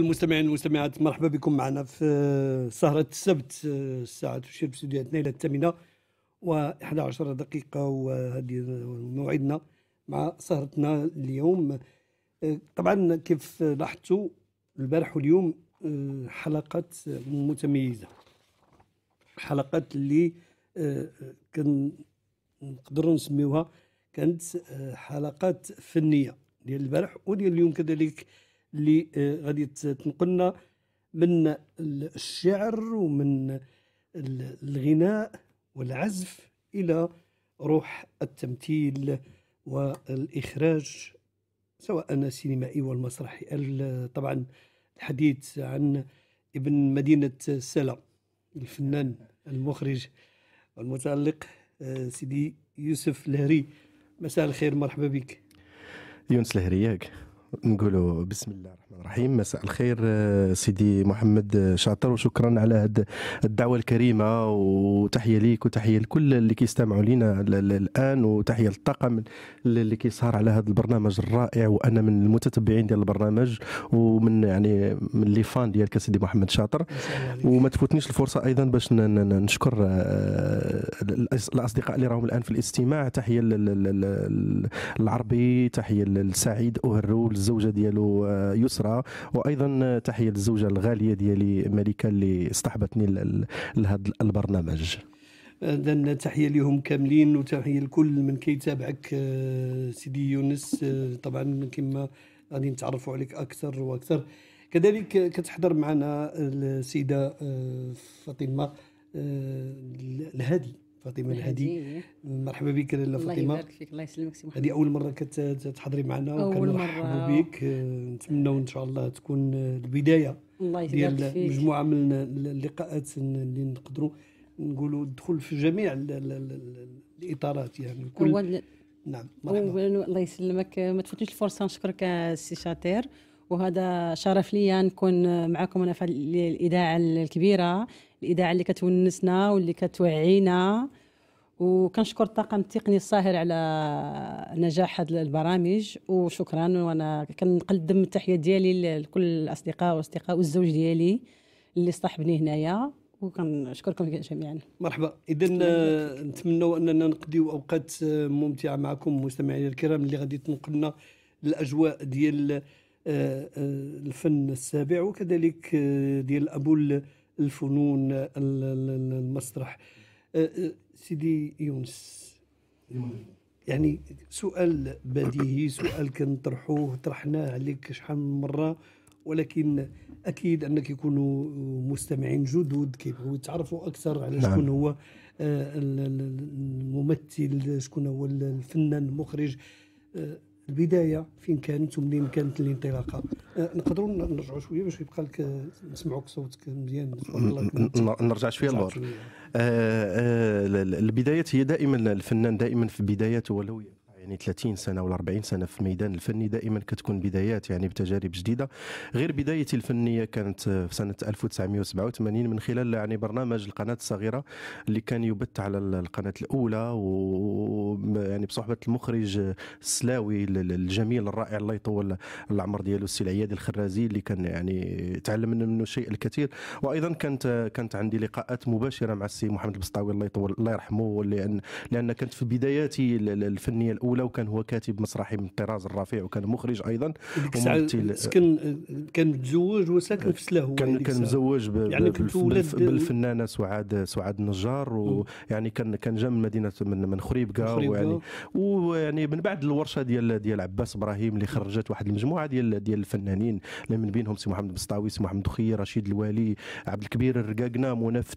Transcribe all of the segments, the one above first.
المستمعين والمستمعات مرحبا بكم معنا في سهرة السبت الساعة تشير باستديوهاتنا إلى الثامنة الثامنة و11 دقيقة وهذه موعدنا مع سهرتنا اليوم طبعا كيف لاحظتوا البارح واليوم حلقات متميزة حلقات اللي نقدروا نسميوها كانت حلقات فنية ديال البارح وديال اليوم كذلك اللي آه، غادي تنقلنا من الشعر ومن الغناء والعزف الى روح التمثيل والاخراج سواء السينمائي والمسرحي طبعا الحديث عن ابن مدينه سلا الفنان المخرج والمتالق آه، سيدي يوسف الهري مساء الخير مرحبا بك يونس الهري ياك نقولوا بسم الله الرحمن الرحيم مساء الخير آه، سيدي محمد آه، شاطر وشكرا على هذه الدعوه الكريمه وتحيه ليك وتحيه لكل اللي كيستمعوا لينا الان وتحيه للطاقم اللي كيسهر على هذا البرنامج الرائع وانا من المتتبعين ديال البرنامج ومن يعني من لي فان ديالك سيدي محمد شاطر وما تفوتنيش الفرصه ايضا باش نشكر آه، الاصدقاء اللي راهم الان في الاستماع تحيه للعربي تحيه لسعيد اوهرول الزوجه ديالو آه، يسرى وايضا آه، تحيه للزوجه الغاليه ديالي ملكه اللي استحبتني لهذا البرنامج اذا تحيه لهم كاملين وتحيه لكل من كيتابعك آه، سيدي يونس طبعا كما غادي نتعرفوا عليك اكثر واكثر كذلك كتحضر معنا السيده فاطمه الهادي فاطمه الهادي مرحبا بك لاله فاطمه الله يبارك فيك الله يسلمك سي محمد هذه اول مره كتحضري معنا وكنرحبوا بك آه، نتمنوا ان شاء الله تكون البدايه الله يبارك فيك مجموعه من اللقاءات اللي نقدروا نقولوا الدخول في جميع الاطارات يعني كل نعم مرحبا الله يسلمك ما تفوتنيش الفرصه نشكرك سي شاطر وهذا شرف لي نكون معكم انا في الاذاعه الكبيره الاذاعه اللي كتونسنا واللي كتوعينا وكنشكر الطاقم التقني الصاهر على نجاح هذه البرامج وشكرا وانا كنقدم التحيه ديالي لكل الاصدقاء والاصدقاء والزوج ديالي اللي صاحبني هنايا وكنشكركم جميعا مرحبا اذا نتمنوا اننا نقضيو اوقات ممتعه معكم مستمعينا الكرام اللي غادي تنقلنا الاجواء ديال آه، آه، الفن السابع وكذلك آه، ديال ابو الفنون المسرح سيدي يونس يعني سؤال بديهي سؤال كنطرحوه طرحناه عليك شحال من مره ولكن اكيد انك يكونوا مستمعين جدد كيبغيو يتعرفوا اكثر على نعم. شكون هو آه، الممثل شكون هو الفنان المخرج آه، البدايه فين كانت ومنين كانت الانطلاقه أه، نقدروا نرجعوا شويه باش يبقى لك أه، نسمعوك صوتك مزيان نرجع شويه للور أه، البدايات هي دائما الفنان دائما في بداياته ولو يعني 30 سنه ولا 40 سنه في الميدان الفني دائما كتكون بدايات يعني بتجارب جديده غير بدايتي الفنيه كانت في سنه 1987 من خلال يعني برنامج القناه الصغيره اللي كان يبث على القناه الاولى و يعني بصحبه المخرج السلاوي الجميل الرائع الله يطول العمر ديالو السي العيادي الخرازي اللي كان يعني تعلمنا منه شيء الكثير وايضا كانت كانت عندي لقاءات مباشره مع السي محمد البسطاوي الله يطول الله يرحمه لان لان كانت في بداياتي الفنيه الاولى ولو كان هو كاتب مسرحي من الطراز الرفيع وكان مخرج ايضا وممثل كان كان متزوج وساكن في سلاهو كان كان متزوج يعني بالفنانه سعاد سعاد النجار ويعني كان كان جا من مدينه من من خريبكه ويعني ويعني من بعد الورشه ديال ديال عباس ابراهيم اللي خرجت واحد المجموعه ديال ديال الفنانين اللي من بينهم سي محمد بسطاوي سي محمد خي رشيد الوالي عبد الكبير الرقاقنا مناف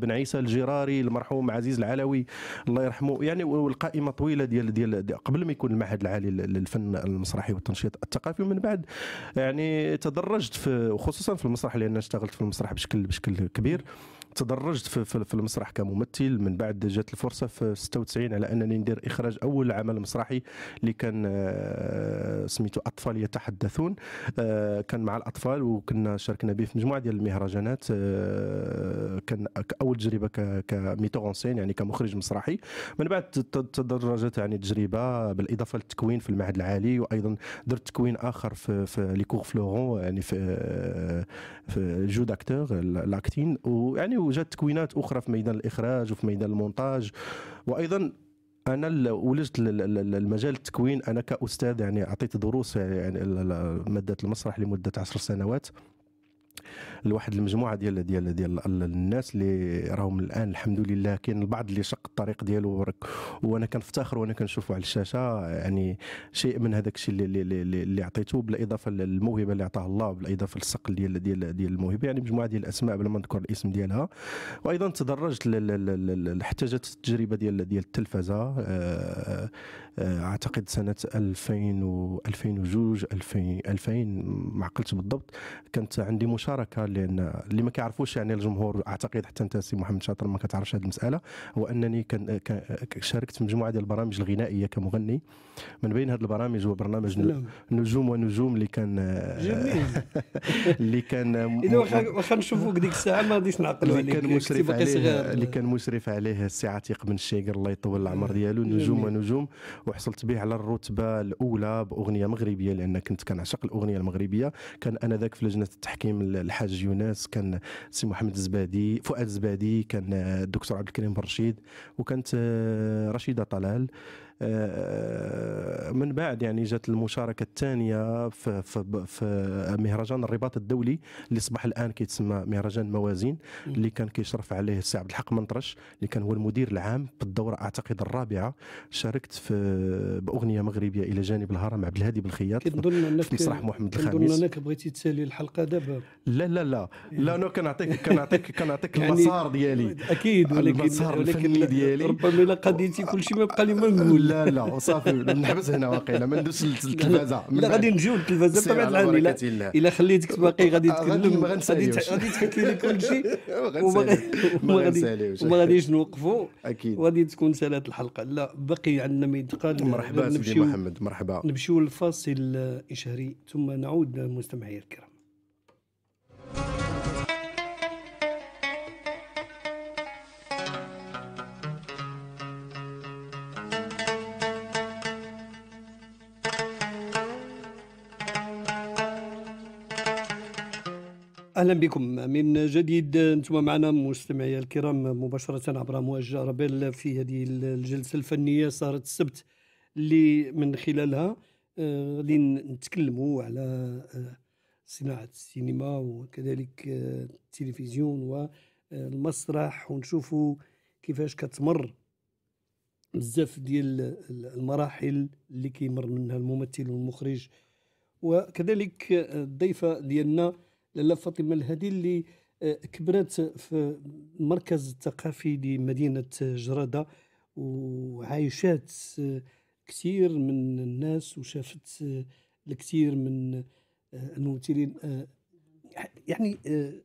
بن عيسى الجراري المرحوم عزيز العلوي الله يرحمه يعني والقائمه طويله ديال ديال ديال قبل ما يكون المعهد العالي للفن المسرحي والتنشيط الثقافي ومن بعد يعني تدرجت في خصوصا في المسرح لان اشتغلت في المسرح بشكل بشكل كبير تدرجت في, في, في المسرح كممثل من بعد جات الفرصه في 96 على انني ندير اخراج اول عمل مسرحي اللي كان آه، سميتو اطفال يتحدثون آه، كان مع الاطفال وكنا شاركنا به في مجموعه ديال المهرجانات آه، كان اول تجربه كميتوغونسين يعني كمخرج مسرحي من بعد تدرجت يعني تجربه بالاضافه للتكوين في المعهد العالي وايضا درت تكوين اخر في, في لي كور فلورون يعني في في جو داكتور لاكتين ويعني جات تكوينات اخرى في ميدان الاخراج وفي ميدان المونتاج وايضا انا ولجت المجال التكوين انا كاستاذ يعني اعطيت دروس يعني ماده المسرح لمده عشر سنوات لواحد المجموعه ديال ديال ديال الناس اللي راهم الان الحمد لله كاين البعض اللي شق الطريق ديالو وانا كنفتخر وانا كنشوفه على الشاشه يعني شيء من هذاك الشيء اللي اللي, اللي, عطيته بالاضافه للموهبه اللي عطاها الله بالاضافه للصقل ديال ديال ديال الموهبه يعني مجموعه ديال الاسماء بلا ما نذكر الاسم ديالها وايضا تدرجت حتى جات التجربه ديال ديال التلفزه آه، آه، اعتقد سنه 2000 و 2002 2000 2000 ما عقلتش بالضبط كانت عندي مشاركه لان اللي ما كيعرفوش يعني الجمهور اعتقد حتى انت سي محمد شاطر ما كتعرفش هذه المساله هو انني كان شاركت في مجموعه ديال البرامج الغنائيه كمغني من بين هذه البرامج هو برنامج نجوم ونجوم اللي كان جميل اللي كان اذا واخا نشوفوك ديك الساعه ما غاديش نعقلوا عليك كان مشرف عليه اللي كان مشرف عليه السي عتيق بن الشيقر الله يطول العمر ديالو نجوم ونجوم وحصلت به على الرتبه الاولى باغنيه مغربيه لان كنت كنعشق الاغنيه المغربيه كان انا ذاك في لجنه التحكيم الحاج خالد يونس كان سي محمد الزبادي فؤاد الزبادي كان الدكتور عبد الكريم بن رشيد وكانت آه، رشيده طلال آه، من بعد يعني جات المشاركه الثانيه في, في, في مهرجان الرباط الدولي اللي اصبح الان كيتسمى مهرجان موازين اللي كان كيشرف عليه السي عبد الحق منطرش اللي كان هو المدير العام بالدوره اعتقد الرابعه شاركت في باغنيه مغربيه الى جانب الهرم عبد الهادي بالخياط في مسرح محمد الخامس كنظن انك بغيتي تسالي الحلقه دابا لا لا لا إيه. لا انا كنعطيك كنعطيك كنعطيك يعني المسار ديالي اكيد ولكن المسار الفني ديالي ربما الا قضيتي كل شيء ما بقى لي ما نقول لا لا صافي نحبس هنا واقيلا ما ندوزش للتلفازه لا غادي نجيو للتلفازه بطبيعه الحال الا الا خليتك باقي غادي آه، تكلم غادي غادي تحكي لي كل شيء وما غادي وما غاديش نوقفوا اكيد وغادي تكون سالات الحلقه لا باقي عندنا ما يتقال مرحبا سيدي محمد مرحبا نمشيو للفاصل الاشهري ثم نعود مستمعي الكرام اهلا بكم من جديد انتم معنا مستمعي الكرام مباشره عبر امواج رابيل في هذه الجلسه الفنيه صارت السبت اللي من خلالها آه، غادي نتكلموا على آه، صناعه السينما وكذلك آه، التلفزيون والمسرح ونشوفوا كيفاش كتمر بزاف ديال المراحل اللي كيمر منها الممثل والمخرج وكذلك الضيفه ديالنا لاله فاطمه الهادي اللي آه، كبرت في المركز الثقافي لمدينه جراده وعايشات آه، كثير من الناس وشافت آه، الكثير من الممثلين يعني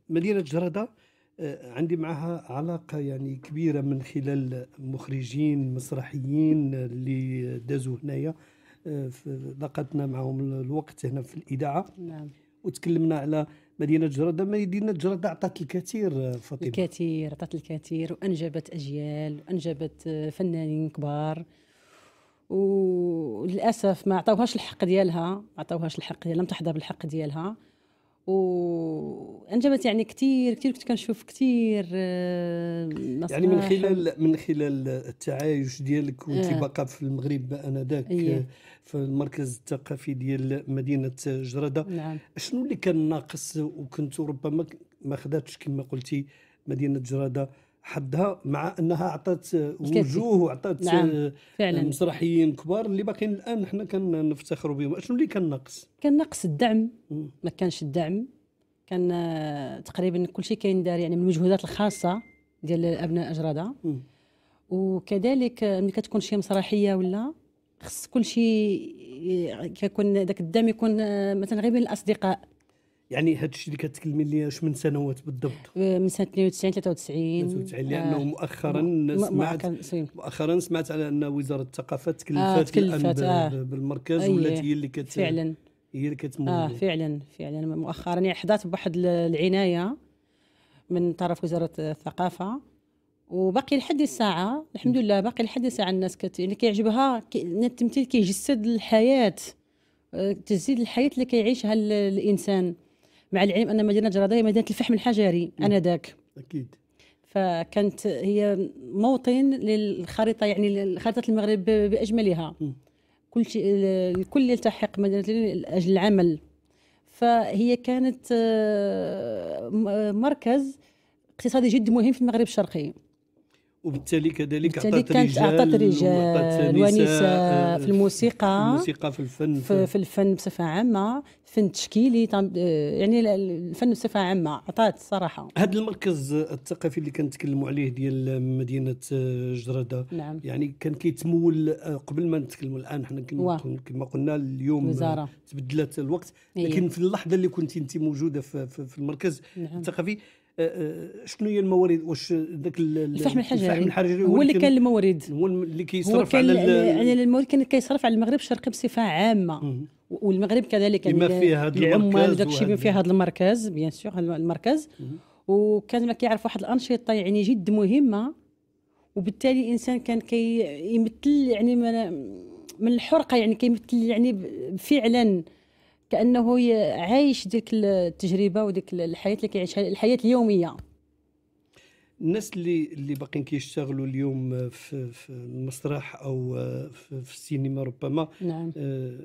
مدينه جراده عندي معها علاقة يعني كبيرة من خلال مخرجين مسرحيين اللي دازوا هنايا ضاقتنا معهم الوقت هنا في الإذاعة نعم وتكلمنا على مدينه جرده مدينه جرده عطات الكثير آه، فاطمه الكثير عطات الكثير وانجبت اجيال وانجبت آه، فنانين كبار وللاسف ما عطاوهاش الحق ديالها ما عطاوهاش الحق ديالها لم تحظى بالحق ديالها وانجبت يعني كثير كثير كنت كنشوف كثير آه، يعني من خلال من خلال التعايش ديالك وانت آه. باقا في المغرب انذاك ذاك إيه. في المركز الثقافي ديال مدينه جرده نعم. شنو اللي كان ناقص وكنت ربما ما خداتش كما قلتي مدينه جراده حدها مع انها عطات وجوه وعطات نعم. آه، فعلا. مسرحيين كبار اللي باقيين الان حنا كنفتخروا بهم شنو اللي كان ناقص كان ناقص الدعم ما كانش الدعم كان آه، تقريبا كل شيء كاين دار يعني من المجهودات الخاصه ديال ابناء اجراده وكذلك آه، ملي كتكون شي مسرحيه ولا خص كل شيء كيكون ذاك الدعم يكون مثلا غير بين الاصدقاء يعني هذا الشيء اللي كتكلمي لي اش من سنوات بالضبط آه، من سنه 92 93 93 لانه آه مؤخرا سمعت مؤخرا سمعت على ان وزاره الثقافه تكلفت, آه تكلفت الان آه بالمركز آه ولات هي اللي كت فعلا هي اللي كتمول اه فعلا فعلا مؤخرا يعني حضات بواحد العنايه من طرف وزاره الثقافه وباقي لحد الساعه الحمد لله باقي لحد الساعه الناس كت... يعني كيعجبها التمثيل كيجسد الحياه آه، تجسيد الحياه اللي كيعيشها الانسان مع العلم ان مدينه جرادة هي مدينه الفحم الحجري انذاك اكيد فكانت هي موطن للخريطه يعني خريطه المغرب باجملها كل شيء الكل يلتحق مدينه لاجل العمل فهي كانت آه، مركز اقتصادي جد مهم في المغرب الشرقي وبالتالي كذلك اعطت رجال اعطت رجال ونساء آه، في الموسيقى الموسيقى في الفن في, في الفن بصفه عامه الفن التشكيلي آه، يعني الفن بصفه عامه عطات صراحه هذا المركز الثقافي اللي كنتكلموا عليه ديال مدينه آه، جرده نعم. يعني كان كيتمول قبل ما نتكلموا الان حنا كما قلنا اليوم وزارة. تبدلت الوقت إيه. لكن في اللحظه اللي كنت انت موجوده في, في المركز نعم. الثقافي آه، آه، شنو هي الموارد واش ذاك الفحم الحجري الفحم الحجري هو اللي كان المورد هو اللي كيصرف كي على على يعني يعني المورد كان كيصرف كي على المغرب الشرقي بصفه عامه والمغرب كذلك بما فيه هذا المركز داك الشيء بما فيه هذا المركز بيان سور المركز وكان ما كيعرف واحد الانشطه يعني جد مهمه وبالتالي الانسان كان كيمثل كي يعني من, من الحرقه يعني كيمثل يعني فعلا كانه عايش ديك التجربه وديك الحياه اللي كيعيشها الحياه اليوميه الناس اللي اللي باقيين كيشتغلوا اليوم في, في المسرح او في, في السينما ربما نعم. آه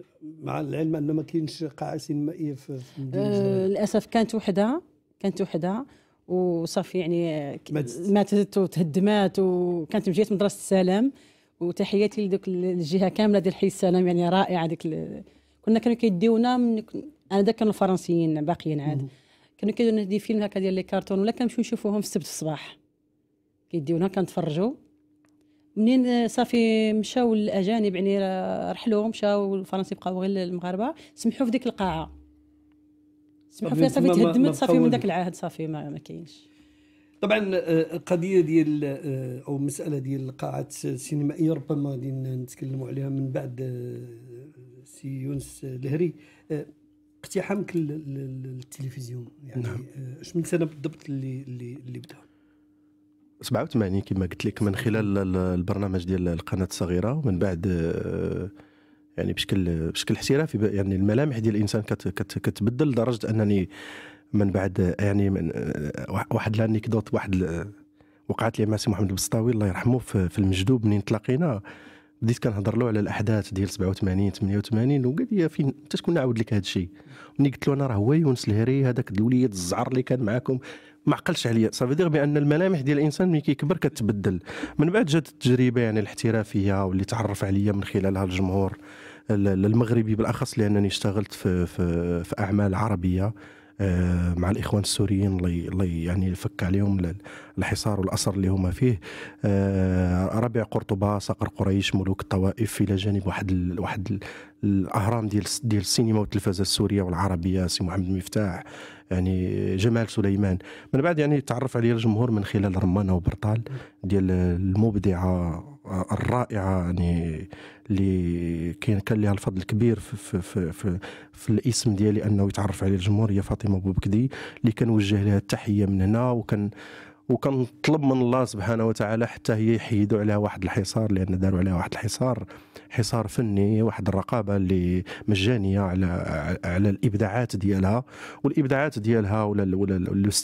مع العلم ان ما كاينش قاعه سينمائيه في, في آه للاسف كانت وحده كانت وحده وصافي يعني ماتت وتهدمات وكانت جهه مدرسه السلام وتحياتي لذوك الجهه كامله ديال حي السلام يعني رائعه ديك كنا كانوا كيديونا انا ذاك كانوا الفرنسيين باقيين عاد كانوا كيديونا دي فيلم هكا ديال لي كارتون ولا كنمشيو نشوفوهم في السبت الصباح كيديونا كنتفرجوا منين آه، صافي مشاو الاجانب يعني رحلوا مشاو الفرنسي بقاو غير المغاربه سمحوا في ديك القاعه سمحوا فيها صافي تهدمت صافي من ذاك العهد صافي ما, ما كاينش طبعا القضية آه، ديال آه، او مساله ديال القاعات السينمائيه ربما غادي نتكلموا عليها من بعد سي يونس الهري أه، اقتحامك للتلفزيون يعني نعم. أه، اش من سنه بالضبط اللي اللي اللي بدا 87 كما قلت لك من خلال البرنامج ديال القناه الصغيره ومن بعد أه، يعني بشكل بشكل احترافي يعني الملامح ديال الانسان كتبدل لدرجه انني من بعد يعني من واحد لانيكدوت واحد وقعت لي مع سي محمد البسطاوي الله يرحمه في المجدوب منين تلاقينا بديت كنهضر له على الاحداث ديال 87 88 وقال لي فين انت شكون عاود لك هذا الشيء ملي قلت له انا راه هو يونس الهري هذاك الوليد الزعر اللي كان معاكم ما عقلش عليا صافي دير بان الملامح ديال الانسان ملي كيكبر كتبدل من بعد جات التجربه يعني الاحترافيه واللي تعرف عليا من خلالها الجمهور المغربي بالاخص لانني اشتغلت في في, في اعمال عربيه آه، مع الاخوان السوريين الله يعني يفك عليهم الحصار والاسر اللي هما فيه آه، ربيع قرطبه صقر قريش ملوك الطوائف الى جانب واحد واحد الاهرام ديال ديال السينما والتلفزه السوريه والعربيه سي محمد مفتاح يعني جمال سليمان من بعد يعني تعرف عليه الجمهور من خلال رمانه وبرطال ديال المبدعه الرائعه يعني اللي كاين كان ليها الفضل الكبير في, في, في, في, في الاسم ديالي انه يتعرف عليه الجمهور هي فاطمه بوبكدي اللي كنوجه لها التحيه من هنا وكان وكنطلب من الله سبحانه وتعالى حتى هي يحيدوا عليها واحد الحصار لان داروا عليها واحد الحصار حصار فني واحد الرقابه اللي مجانيه على على الابداعات ديالها والابداعات ديالها ولا ولا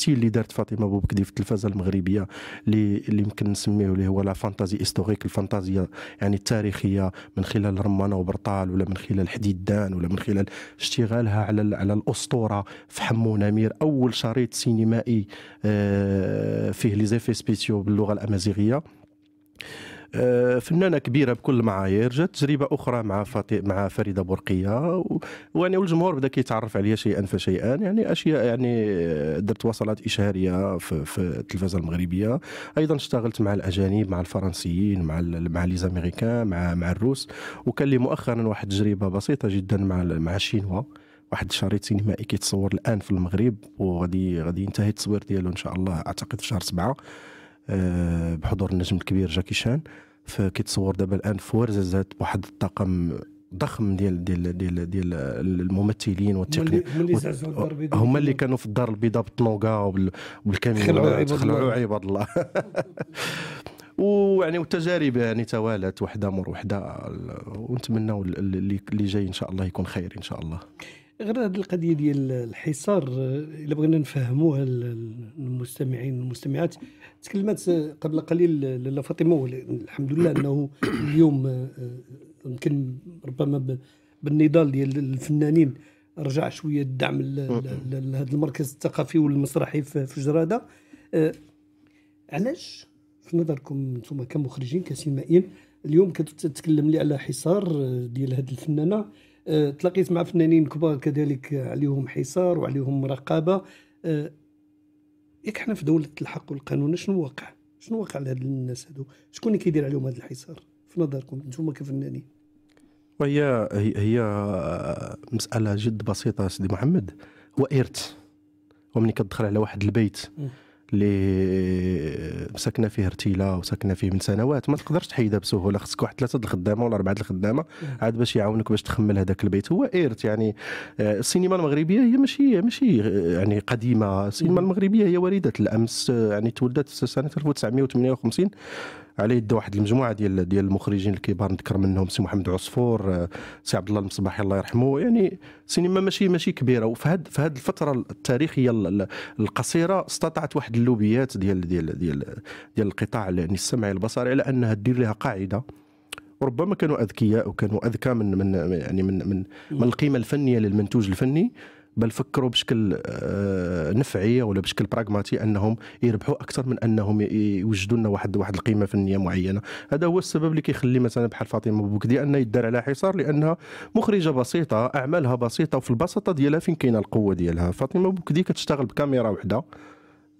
اللي دارت فاطمه بوبكدي في التلفزه المغربيه اللي اللي يمكن نسميه اللي هو لا فانتازي هيستوريك الفانتازيا يعني التاريخيه من خلال رمانه وبرطال ولا من خلال حديدان ولا من خلال اشتغالها على على الاسطوره في حمو نمير اول شريط سينمائي آه، فيه لي زيفي سبيسيو باللغه الامازيغيه آه، فنانه كبيره بكل المعايير جات تجربه اخرى مع فاتي مع فريده برقيه و... والجمهور بدا كيتعرف عليا شيئا فشيئا يعني اشياء يعني آه، درت وصلات اشهاريه في, في التلفزه المغربيه ايضا اشتغلت مع الاجانب مع الفرنسيين مع ال... مع ليزاميريكان مع مع الروس وكان لي مؤخرا واحد التجربه بسيطه جدا مع مع الشينوا واحد الشريط سينمائي كيتصور الان في المغرب وغادي غادي ينتهي التصوير ديالو ان شاء الله اعتقد في شهر سبعه آه، بحضور النجم الكبير جاكي شان فكيتصور دابا الان في ورزازات واحد الطاقم ضخم ديال ديال ديال ديال الممثلين والتقنيين هما اللي كانوا في الدار البيضاء بالطنوقه وبالكاميرا خلعوا عباد الله ويعني والتجارب يعني توالت وحده مور وحده ونتمناو اللي جاي ان شاء الله يكون خير ان شاء الله غير هذه القضيه ديال الحصار الا بغينا نفهموها المستمعين والمستمعات تكلمت قبل قليل لاله فاطمه الحمد لله انه اليوم آه، يمكن ربما بالنضال ديال الفنانين رجع شويه الدعم لهذا المركز الثقافي والمسرحي في جراده آه، علاش في نظركم انتم كمخرجين كسينمائيين اليوم كتتكلم لي على حصار آه، ديال هذه الفنانه تلاقيت مع فنانين كبار كذلك آه، عليهم حصار وعليهم رقابه آه، ياك حنا في دوله الحق والقانون شنو واقع شنو واقع لهاد الناس هادو شكون اللي كيدير عليهم هذا الحصار في نظركم نتوما كفنانين وهي هي آه، مساله جد بسيطه سيدي محمد هو ارث ومني كتدخل على واحد البيت اللي مسكنا فيه رتيله وسكنا فيه من سنوات ما تقدرش تحيدها بسهوله خصك واحد ثلاثه الخدامه ولا اربعه الخدامه عاد باش يعاونك باش تخمل هذاك البيت هو ايرت يعني آه، السينما المغربيه هي ماشي ماشي آه، يعني قديمه السينما المغربيه هي وليده الامس آه، يعني تولدت سنه 1958 على يد واحد المجموعه ديال ديال المخرجين الكبار نذكر منهم سي محمد عصفور آه، سي عبد الله المصباحي الله يرحمه يعني سينما ماشي ماشي كبيره وفي هذه في هاد الفتره التاريخيه القصيره استطاعت واحد اللوبيات ديال ديال ديال ديال القطاع يعني السمعي البصري على انها دير لها قاعده وربما كانوا اذكياء وكانوا اذكى من من يعني من من, من القيمه الفنيه للمنتوج الفني بل فكروا بشكل آه، نفعي ولا بشكل براغماتي انهم يربحوا اكثر من انهم يوجدوا لنا واحد واحد القيمه فنيه معينه هذا هو السبب اللي كيخلي مثلا بحال فاطمه بوكدي ان يدار على حصار لانها مخرجه بسيطه اعمالها بسيطه وفي البساطه ديالها فين كاينه القوه ديالها فاطمه بوكدي كتشتغل بكاميرا وحده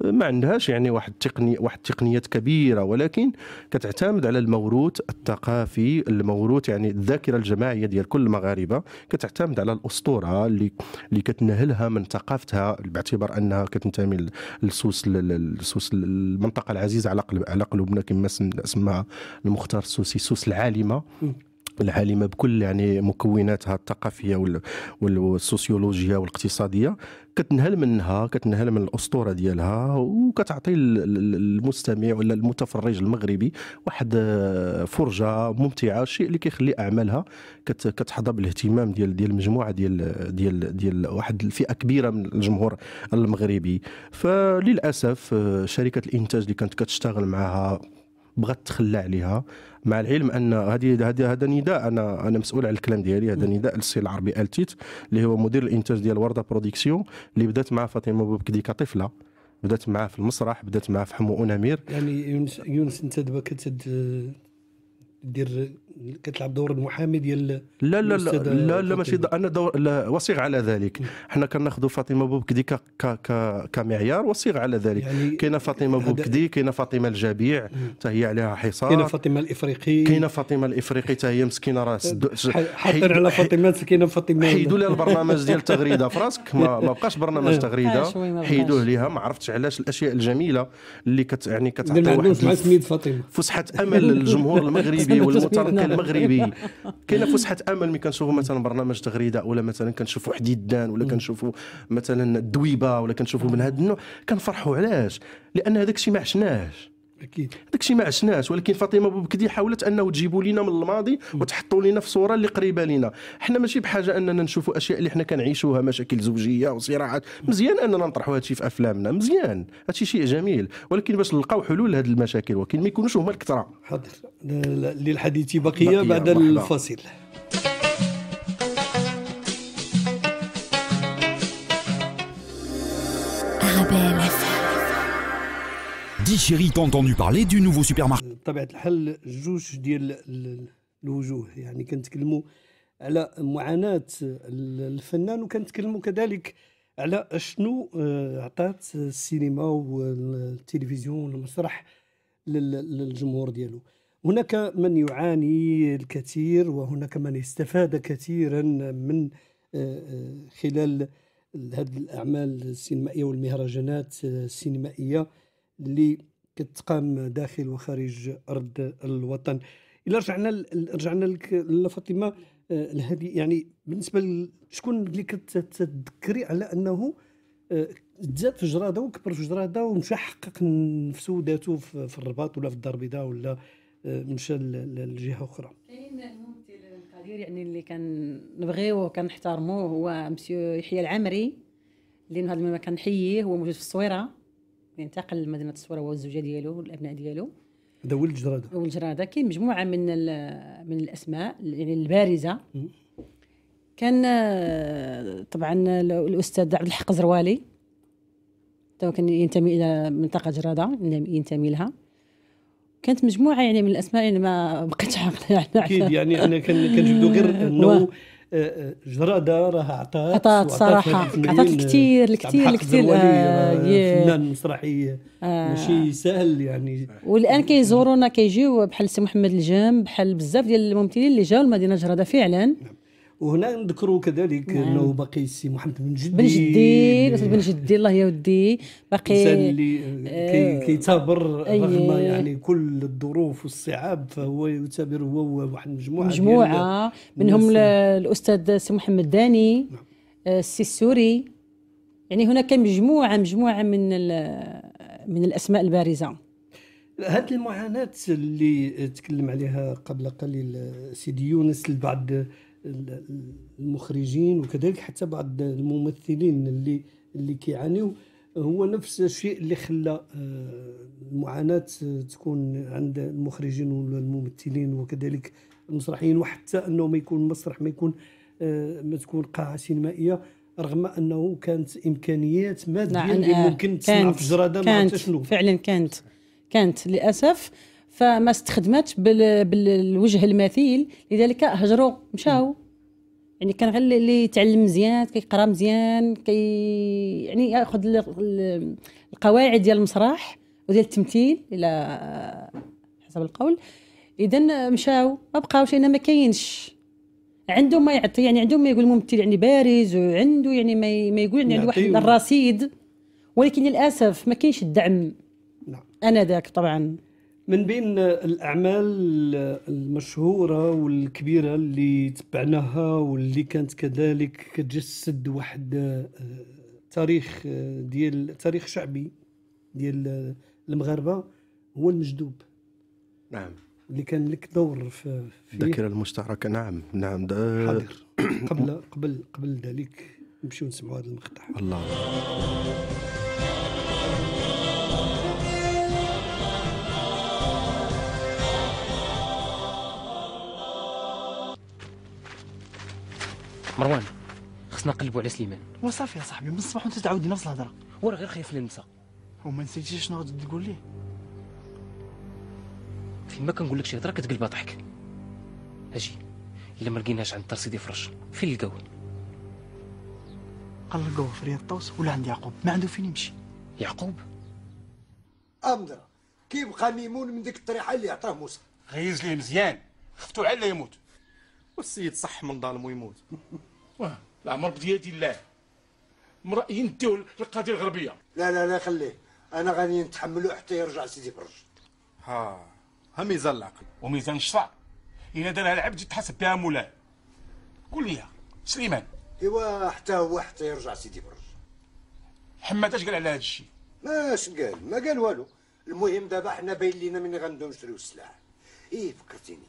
ما عندهاش يعني واحد تقنية واحد التقنيات كبيره ولكن كتعتمد على الموروث الثقافي الموروث يعني الذاكره الجماعيه ديال كل المغاربه كتعتمد على الاسطوره اللي اللي كتنهلها من ثقافتها باعتبار انها كتنتمي لسوس لسوس المنطقه العزيزه على قلب على قلوبنا كما سماها المختار السوسي سوس العالمه العالمه بكل يعني مكوناتها الثقافيه والسوسيولوجيه والاقتصاديه كتنهل منها كتنهل من الاسطوره ديالها وكتعطي المستمع ولا المتفرج المغربي واحد آه، فرجه ممتعه الشيء اللي كيخلي اعمالها كتحظى بالاهتمام ديال ديال مجموعه ديال ديال ديال واحد الفئه كبيره من الجمهور المغربي فللاسف آه، شركه الانتاج اللي كانت كتشتغل معها بغات تخلى عليها مع العلم ان هذه هذا نداء انا انا مسؤول على الكلام ديالي هذا نداء للسي العربي التيت اللي هو مدير الانتاج ديال ورده برودكسيون اللي بدات مع فاطمه بوبكدي كطفله بدات معاه في المسرح بدات معاه في حمو امير يعني يونس يونس انت دابا كتدير كتلعب دور المحامي ديال لا لا لا لا لا ماشي انا دور لا وصيغ على ذلك حنا كناخذوا فاطمه بوبكدي ك ك كمعيار وصيغ على ذلك يعني كاينه فاطمه بوبكدي كاينه فاطمه الجبيع حتى هي عليها حصار كاينه فاطمه الافريقي كاينه فاطمه الافريقي حتى هي مسكينه راه حاضر على فاطمه مسكينه فاطمه حيدوا لها البرنامج ديال التغريده في راسك ما, ما بقاش برنامج آه. تغريده آه، حيدوه ليها ما عرفتش علاش الاشياء الجميله اللي كت يعني كتعطي واحد فسحه امل للجمهور المغربي والمتنقل كان مغربي كاينه فسحه امل ملي كنشوفوا مثلا برنامج تغريده ولا مثلا كنشوفوا حديدان ولا كنشوفوا مثلا الدويبه ولا كنشوفوا من هذا النوع كنفرحوا علاش لان هذاك الشيء ما عشناهش اكيد هذاك الشيء ما عشناش ولكن فاطمه بوبكدي حاولت انه تجيبوا لنا من الماضي وتحطوا لنا في صوره اللي قريبه لنا حنا ماشي بحاجه اننا نشوفوا اشياء اللي حنا كنعيشوها مشاكل زوجيه وصراعات مزيان اننا نطرحوا هذا في افلامنا مزيان هذا شيء جميل ولكن باش نلقاو حلول لهذ المشاكل ولكن ما يكونوش هما الكثره حاضر للحديث بقيه, بقية بعد محبا. الفصل Arabelle Vas-y chérie, t'as entendu parler du nouveau supermarché بطبيعة الحال جوج ديال الوجوه يعني كنتكلموا على معاناة الفنان وكنتكلموا كذلك على شنو آه، عطات السينما والتلفزيون والمسرح للجمهور ديالو هناك من يعاني الكثير وهناك من استفاد كثيرا من آه، آه، خلال هذه الأعمال السينمائية والمهرجانات السينمائية اللي كتقام داخل وخارج ارض الوطن الا رجعنا رجعنا لك لفاطمه الهادي آه، يعني بالنسبه لشكون اللي كتذكري على انه آه، تزاد في جراده وكبر في جراده ومشى حقق نفسه وذاته في الرباط ولا في الدار البيضاء ولا آه، مشى لجهه اخرى كاين الممثل القدير يعني اللي كنبغيوه وكنحترموه هو مسيو يحيى العمري اللي نهار ما كنحييه هو موجود في الصويره ينتقل لمدينه الصوره هو والزوجه ديالو والابناء ديالو هذا ولد جراده ولد جراده كاين مجموعه من من الاسماء يعني البارزه كان آه، طبعا الاستاذ عبد الحق زروالي كان ينتمي الى منطقه جراده ينتمي لها كانت مجموعه يعني من الاسماء اللي يعني ما بقيتش عاقله يعني اكيد يعني انا كنجبدو غير انه جرادة راها عطات عطات صراحة عطات الكثير الكثير الكثير فنان مسرحي آه. ماشي سهل يعني والان كيزورونا كيجيو بحال سي محمد الجام بحال بزاف ديال الممثلين اللي جاو لمدينة جرادة فعلا نعم. وهنا نذكروا كذلك نعم. انه باقي السي محمد بن جدي بن جدي بن جدي الله يودي باقي الانسان اللي آه كي رغم يعني كل الظروف والصعاب فهو يعتبر هو واحد المجموعه مجموعه منهم نعم. الاستاذ السي محمد داني نعم. السي السوري يعني هناك مجموعه مجموعه من من الاسماء البارزه هذه المعاناة اللي تكلم عليها قبل قليل سيدي يونس لبعض المخرجين وكذلك حتى بعض الممثلين اللي اللي كيعانيو هو نفس الشيء اللي خلى آه، المعاناه تكون عند المخرجين والممثلين وكذلك المسرحيين وحتى انه ما يكون مسرح ما يكون آه، ما تكون قاعه سينمائيه رغم انه كانت امكانيات ماديه نعم، اللي آه، ممكن تصنع في جراده ما شنو فعلا كانت كانت للاسف فما استخدمتش بالوجه المثيل لذلك هجروا مشاو يعني كان غير اللي يتعلم مزيان كيقرا مزيان كي يعني ياخذ القواعد ديال المسرح وديال التمثيل الى حسب القول اذا مشاو ما بقاوش لان ما كاينش عندهم ما يعطي يعني عندهم ما يقول ممثل يعني بارز وعنده يعني ما, ما يقول يعني عنده واحد الرصيد ولكن للاسف ما كاينش الدعم لا. نعم. انا ذاك طبعا من بين الاعمال المشهوره والكبيره اللي تبعناها واللي كانت كذلك كتجسد واحد آه، تاريخ آه، ديال تاريخ شعبي ديال آه، المغاربه هو المجدوب نعم اللي كان لك دور في الذاكره المشتركه نعم نعم ده حاضر قبل قبل قبل ذلك نمشيو نسمعوا هذا المقطع الله مروان خصنا نقلبوا على سليمان وصافي يا صاحبي من الصباح وانت تعاودي نفس الهضره وراه غير خايف للنساء وما نسيتيش شنو غادي تقول ليه فين ما كنقول لك شي هضره كتقلبها ضحك اجي الا ما لقيناش عند دار سيدي فرش فين لقاوه قال لقاوه في رياض طوس ولا عند يعقوب ما عنده فين يمشي يعقوب امدر كيبقى ميمون من ديك الطريحه اللي عطاه موسى غيز ليه مزيان خفتو على يموت والسيد صح من ظالم ويموت واه العمر بيد الله مرأ نديو للقاضي الغربيه لا لا لا خليه انا غادي نتحمله حتى يرجع سيدي فرج ها ها ميزان العقل وميزان الشرع الا دارها العبد يتحاسب بها مولاه قول لي سليمان ايوا حتى هو حتى يرجع سيدي برج حماد اش قال على هذا الشيء ما اش قال ما قال والو المهم دابا حنا باين لينا من غندو نشريو السلاح ايه فكرتيني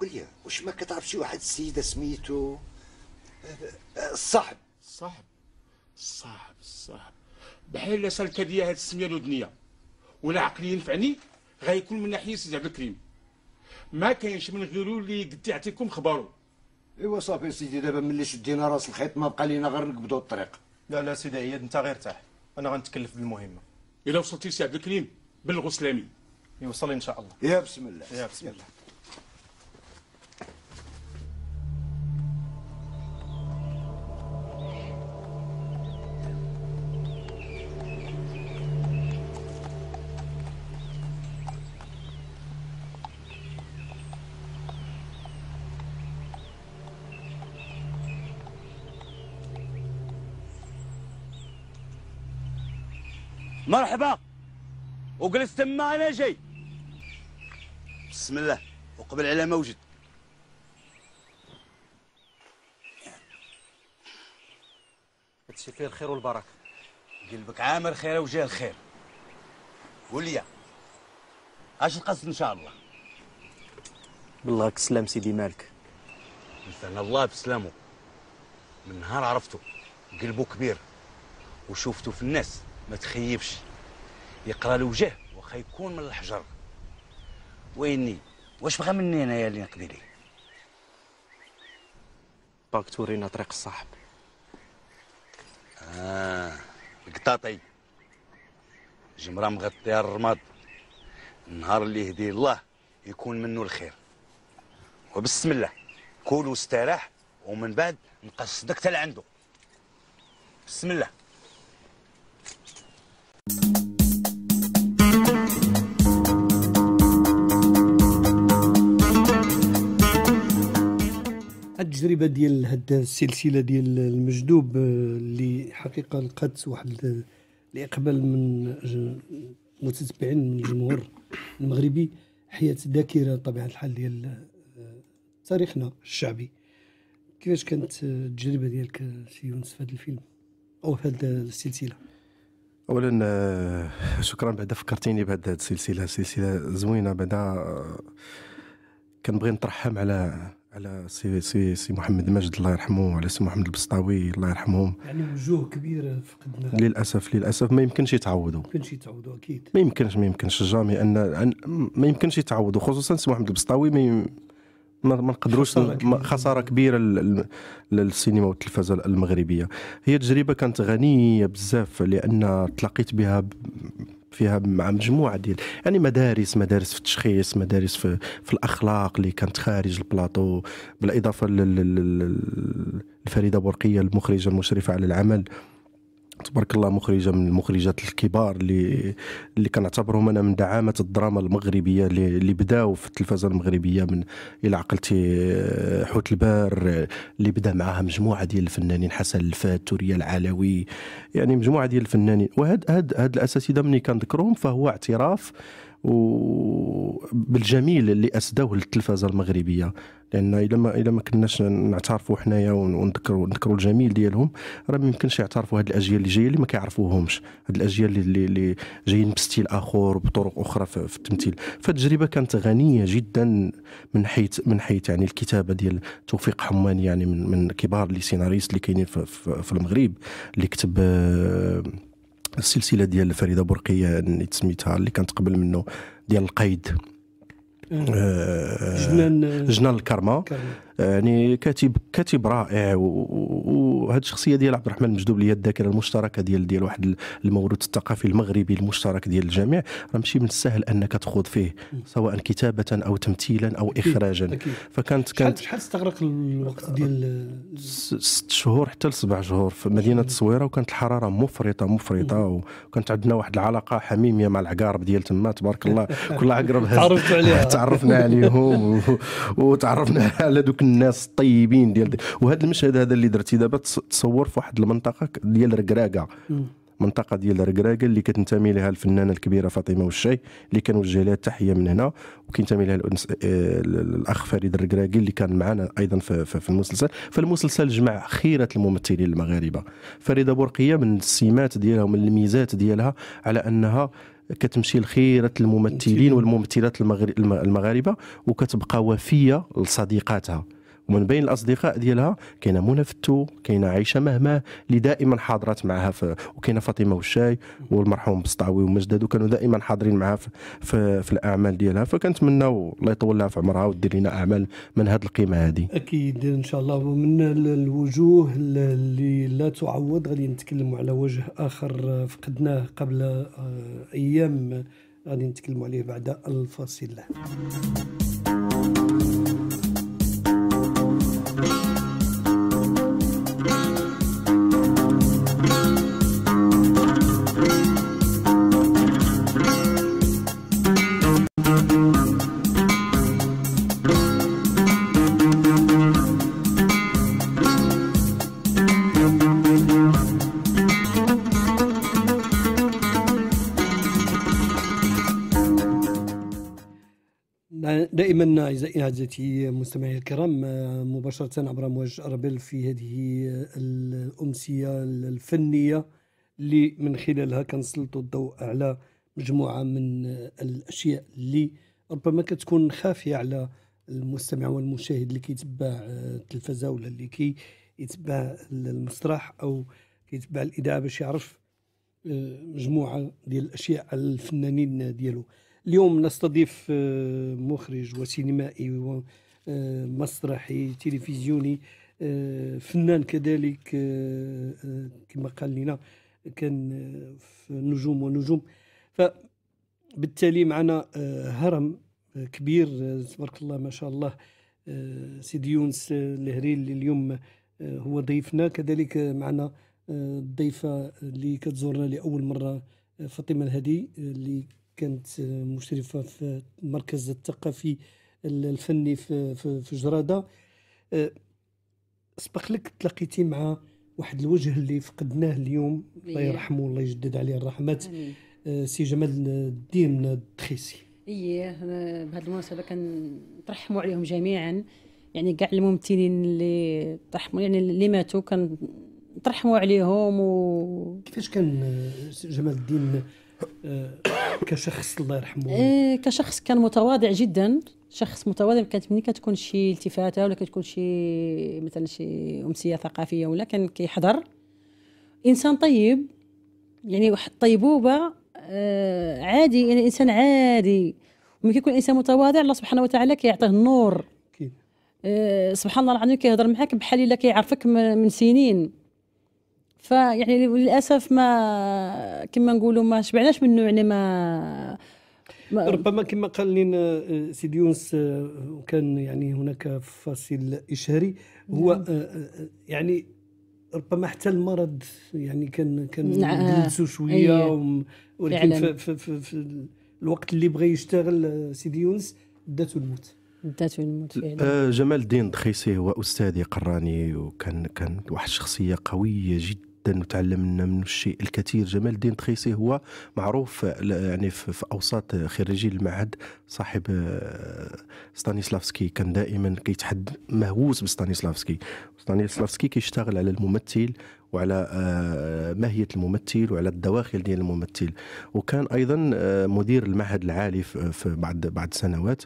قول لي واش ما كتعرف شي واحد السيده سميتو الصاحب الصاحب الصاحب الصاحب بحال سالكه ليا هاد السميه الاذنيه ولا عقلي ينفعني غيكون من ناحيه سيدي عبد الكريم ما كاينش من غيرو اللي قد يعطيكم خبارو ايوا صافي سيدي دابا ملي شدينا راس الخيط ما بقى لينا غير نقبضوا الطريق لا لا سيدي عياد انت غير ارتاح انا غنتكلف بالمهمه الا وصلتي سي عبد الكريم بلغوا سلامي يوصل ان شاء الله يا بسم الله يا بسم الله مرحبا وقلت تما انا جاي بسم الله وقبل على موجد هادشي فيه الخير والبركه قلبك عامر خير وجاه الخير قول لي اش القصد ان شاء الله بالله كسلام سيدي مالك مثلا الله بسلامه من نهار عرفته قلبه كبير وشوفته في الناس ما تخيبش يقرا الوجه واخا يكون من الحجر ويني واش بغى مني انايا اللي نقضي ليه باك تورينا طريق الصاحب اه القطاطي جمره مغطيه الرماد النهار اللي يهديه الله يكون منه الخير وبسم الله كول واستراح ومن بعد نقصدك تل عنده بسم الله التجربه ديال هاد السلسله ديال المجدوب آه، اللي حقيقه لقات واحد الاقبال من متتبعين من الجمهور المغربي حياه ذاكره بطبيعه الحال ديال آه، تاريخنا الشعبي كيفاش كانت آه، التجربه ديالك سي يونس في هذا الفيلم او في هذه السلسله اولا آه، شكرا بعدا فكرتيني بهاد السلسله سلسله زوينه بعدا آه، كنبغي نترحم على على سي سي سي محمد مجد الله يرحمه وعلى سي محمد البسطاوي الله يرحمهم يعني وجوه كبيره فقدنا للاسف للاسف ما يمكنش يتعوضوا ما يمكنش يتعوضوا اكيد ما يمكنش ما يمكنش جامي ان ما يمكنش يتعوضوا خصوصا سي محمد البسطاوي ما ما نقدروش خساره كبيره للسينما والتلفزه المغربيه هي تجربه كانت غنيه بزاف لان تلاقيت بها فيها مع مجموعه ديال يعني مدارس مدارس في التشخيص مدارس في, في الاخلاق اللي كانت خارج البلاطو بالاضافه للفريده بورقيه المخرجه المشرفه على العمل تبارك الله مخرجه من المخرجات الكبار اللي اللي كنعتبرهم انا من دعامه الدراما المغربيه اللي بداوا في التلفزه المغربيه من الى عقلتي آه، حوت البار آه، اللي بدا معاها مجموعه ديال الفنانين حسن الفات توريا العلوي يعني مجموعه ديال الفنانين وهاد هاد هاد الاساتذه ملي كنذكرهم فهو اعتراف بالجميل اللي اسدوه للتلفزه المغربيه لان الا ما الا ما كناش نعترفوا حنايا ونذكروا نذكروا الجميل ديالهم راه ما يمكنش يعترفوا هاد الاجيال اللي جايه اللي ما كيعرفوهمش هاد الاجيال اللي اللي جايين بستيل اخر وبطرق اخرى في التمثيل فالتجربه كانت غنيه جدا من حيث من حيث يعني الكتابه ديال توفيق حماني يعني من من كبار لي سيناريست اللي كاينين في, في, في المغرب اللي كتب آه، السلسله ديال فريده برقيه اللي تسميتها اللي كانت قبل منه ديال القيد آه، جنان جنان الكرمه يعني كاتب كاتب رائع وهاد الشخصيه ديال عبد الرحمن المجدوب اللي هي الذاكره المشتركه ديال ديال واحد الموروث الثقافي المغربي المشترك ديال الجميع راه ماشي من السهل انك تخوض فيه سواء كتابه او تمثيلا او اخراجا أكيد. فكانت كانت شحال استغرق الوقت ديال ست شهور حتى لسبع شهور في مدينه التصويره وكانت الحراره مفرطه مفرطه وكانت عندنا واحد العلاقه حميميه مع العقارب ديال تما تبارك الله كل عقرب تعرفت عليها تعرفنا عليهم وتعرفنا على دوك الناس الطيبين ديال دي. وهذا المشهد هذا اللي درتي دابا تصور في واحد المنطقه ديال ركراكه منطقه ديال ركراكه اللي كتنتمي لها الفنانه الكبيره فاطمه والشاي اللي كنوجه لها التحيه من هنا وكينتمي لها آه، الاخ فريد الركراكي اللي كان معنا ايضا في, في المسلسل فالمسلسل جمع خيره الممثلين المغاربه فريده بورقيه من السمات ديالها ومن الميزات ديالها على انها كتمشي لخيره الممثلين والممثلات المغاربه وكتبقى وفيه لصديقاتها ومن بين الاصدقاء ديالها كاينه منى فتو كاينه عائشه مهما اللي دائما حاضرات معها في وكاينه فاطمه والشاي والمرحوم بسطاوي ومجدد وكانوا دائما حاضرين معها في, في, في الاعمال ديالها فكنتمناو الله يطول لها في عمرها ودير لنا اعمال من هذه القيمه هذه اكيد ان شاء الله ومن الوجوه اللي لا تعوض غادي نتكلموا على وجه اخر فقدناه قبل آه، ايام غادي نتكلموا عليه بعد الفاصل دائما اعزائي مستمعي الكرام آه، مباشره عبر امواج ارابيل في هذه آه، الامسيه الفنيه اللي من خلالها كنسلطوا الضوء على مجموعه من آه، الاشياء اللي ربما كتكون خافيه على المستمع والمشاهد اللي كيتبع التلفزه ولا اللي كي يتبع المسرح او كيتبع الاذاعه باش يعرف مجموعه ديال الاشياء على الفنانين ديالو اليوم نستضيف آه، مخرج وسينمائي ومسرحي آه، تلفزيوني آه، فنان كذلك كما قال لنا كان في نجوم ونجوم فبالتالي معنا هرم كبير تبارك الله ما شاء الله سيدي يونس الهريل اللي اليوم هو ضيفنا كذلك معنا الضيفة اللي كتزورنا لأول مرة فاطمة الهدي اللي كانت مشرفة في المركز الثقافي الفني في, جرادة أه، سبق لك تلاقيتي مع واحد الوجه اللي فقدناه اليوم الله إيه. يرحمه الله يجدد عليه الرحمات أه، سي جمال الدين الدخيسي ايه بهذه المناسبه كنترحموا عليهم جميعا يعني كاع الممثلين اللي ترحموا يعني اللي ماتوا كنترحموا عليهم و كيفاش كان جمال الدين آه، كشخص الله يرحمه إيه كشخص كان متواضع جدا شخص متواضع كانت ملي كتكون شي التفاته ولا كتكون شي مثلا شي امسيه ثقافيه ولا كان كيحضر انسان طيب يعني واحد الطيبوبه آه عادي يعني انسان عادي ومن كيكون انسان متواضع الله سبحانه وتعالى كيعطيه النور آه سبحان الله العظيم كيهضر معاك بحال الا كيعرفك من سنين فيعني للاسف ما كما نقولوا ما شبعناش منه يعني ما ربما كما قال لنا آه، سيدي يونس وكان آه، يعني هناك فاصل اشهاري هو نعم. آه، يعني ربما حتى المرض يعني كان كان نعم. شويه أيه. ولكن في, في, في, في الوقت اللي بغى يشتغل سيدي يونس داتو الموت داتو الموت فعلا جمال الدين دخيسي هو استاذي قراني وكان كان واحد الشخصيه قويه جدا وتعلمنا منه الشيء الكثير جمال الدين تخيسي هو معروف يعني في اوساط خريجي المعهد صاحب آه، ستانيسلافسكي كان دائما كيتحد مهووس بستانيسلافسكي ستانيسلافسكي كيشتغل على الممثل وعلى آه، ماهية الممثل وعلى الدواخل ديال الممثل وكان أيضا آه، مدير المعهد العالي في بعد بعد سنوات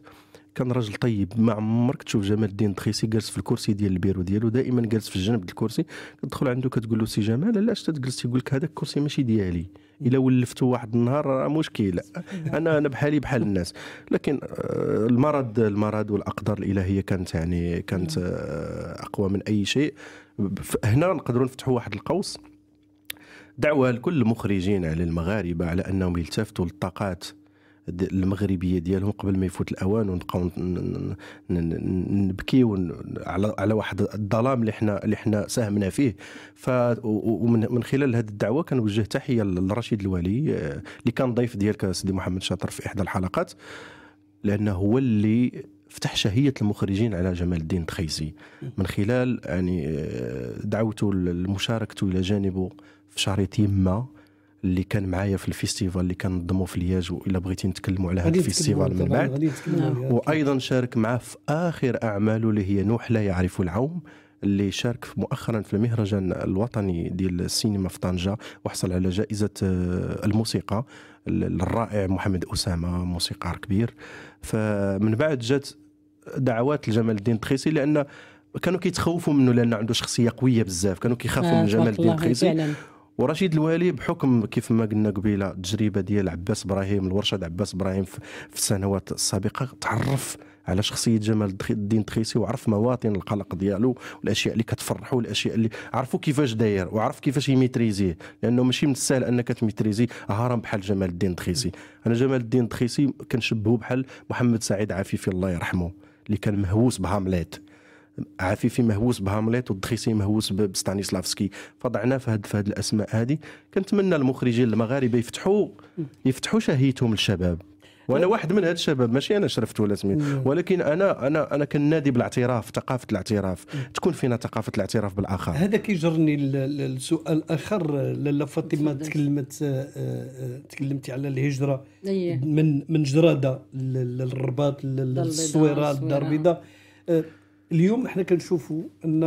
كان راجل طيب ما عمرك تشوف جمال الدين دخيسي جالس في الكرسي ديال البيرو ديالو دائما جالس في الجنب الكرسي كتدخل عنده كتقول له سي جمال علاش تجلس يقول لك هذاك الكرسي ماشي ديالي الا ولفتو واحد النهار راه مشكل انا انا بحالي بحال الناس لكن آه، المرض المرض والاقدار الالهيه كانت يعني كانت آه، اقوى من اي شيء هنا نقدروا نفتحوا واحد القوس دعوه لكل المخرجين على المغاربه على انهم يلتفتوا للطاقات المغربيه ديالهم قبل ما يفوت الاوان ونبقاو نبكيو على على واحد الظلام اللي حنا اللي حنا ساهمنا فيه ف ومن خلال هذه الدعوه كنوجه تحيه لرشيد الوالي آه، اللي كان ضيف ديالك سيدي محمد شاطر في احدى الحلقات لانه هو اللي فتح شهية المخرجين على جمال الدين تخيزي من خلال يعني آه، دعوته لمشاركته إلى جانبه في شهر يتيمة اللي كان معايا في الفيستيفال اللي كان نظموا في لياج وإلا بغيتي نتكلموا على هذا الفيستيفال من بعد نعم. وايضا شارك معاه في اخر اعماله اللي هي نوح لا يعرف العوم اللي شارك مؤخرا في المهرجان الوطني ديال السينما في طنجه وحصل على جائزه آه، الموسيقى الرائع محمد اسامه موسيقار كبير فمن بعد جات دعوات لجمال الدين تخيسي لان كانوا كيتخوفوا منه لان عنده شخصيه قويه بزاف كانوا كيخافوا آه من نعم، جمال الدين تخيسي ورشيد الوالي بحكم كيف ما قلنا قبيله التجربه ديال عباس ابراهيم الورشد عباس ابراهيم في السنوات السابقه تعرف على شخصيه جمال الدين تخيسي وعرف مواطن القلق ديالو والاشياء اللي كتفرحو والاشياء اللي عرفوا كيفاش داير وعرف كيفاش يميتريزيه لانه ماشي من السهل انك تميتريزي هرم بحال جمال الدين تخيسي انا جمال الدين تخيسي كنشبهه بحال محمد سعيد عفيفي الله يرحمه اللي كان مهووس بهاملات عفيفي مهووس بهاملت والدخيسي مهووس بستانيسلافسكي فضعناه في هذه هاد الاسماء هذه كنتمنى المخرجين المغاربه يفتحوا يفتحوا شهيتهم للشباب وانا واحد من هاد الشباب ماشي انا شرفت ولا سميت ولكن انا انا انا كنادي بالاعتراف ثقافه الاعتراف تكون فينا ثقافه الاعتراف بالاخر هذا كيجرني للسؤال الاخر لاله فاطمه تكلمت آه، آه، تكلمتي على الهجره أيوة. من من جراده للرباط للصويره للدار البيضاء آه، اليوم احنا كنشوفوا ان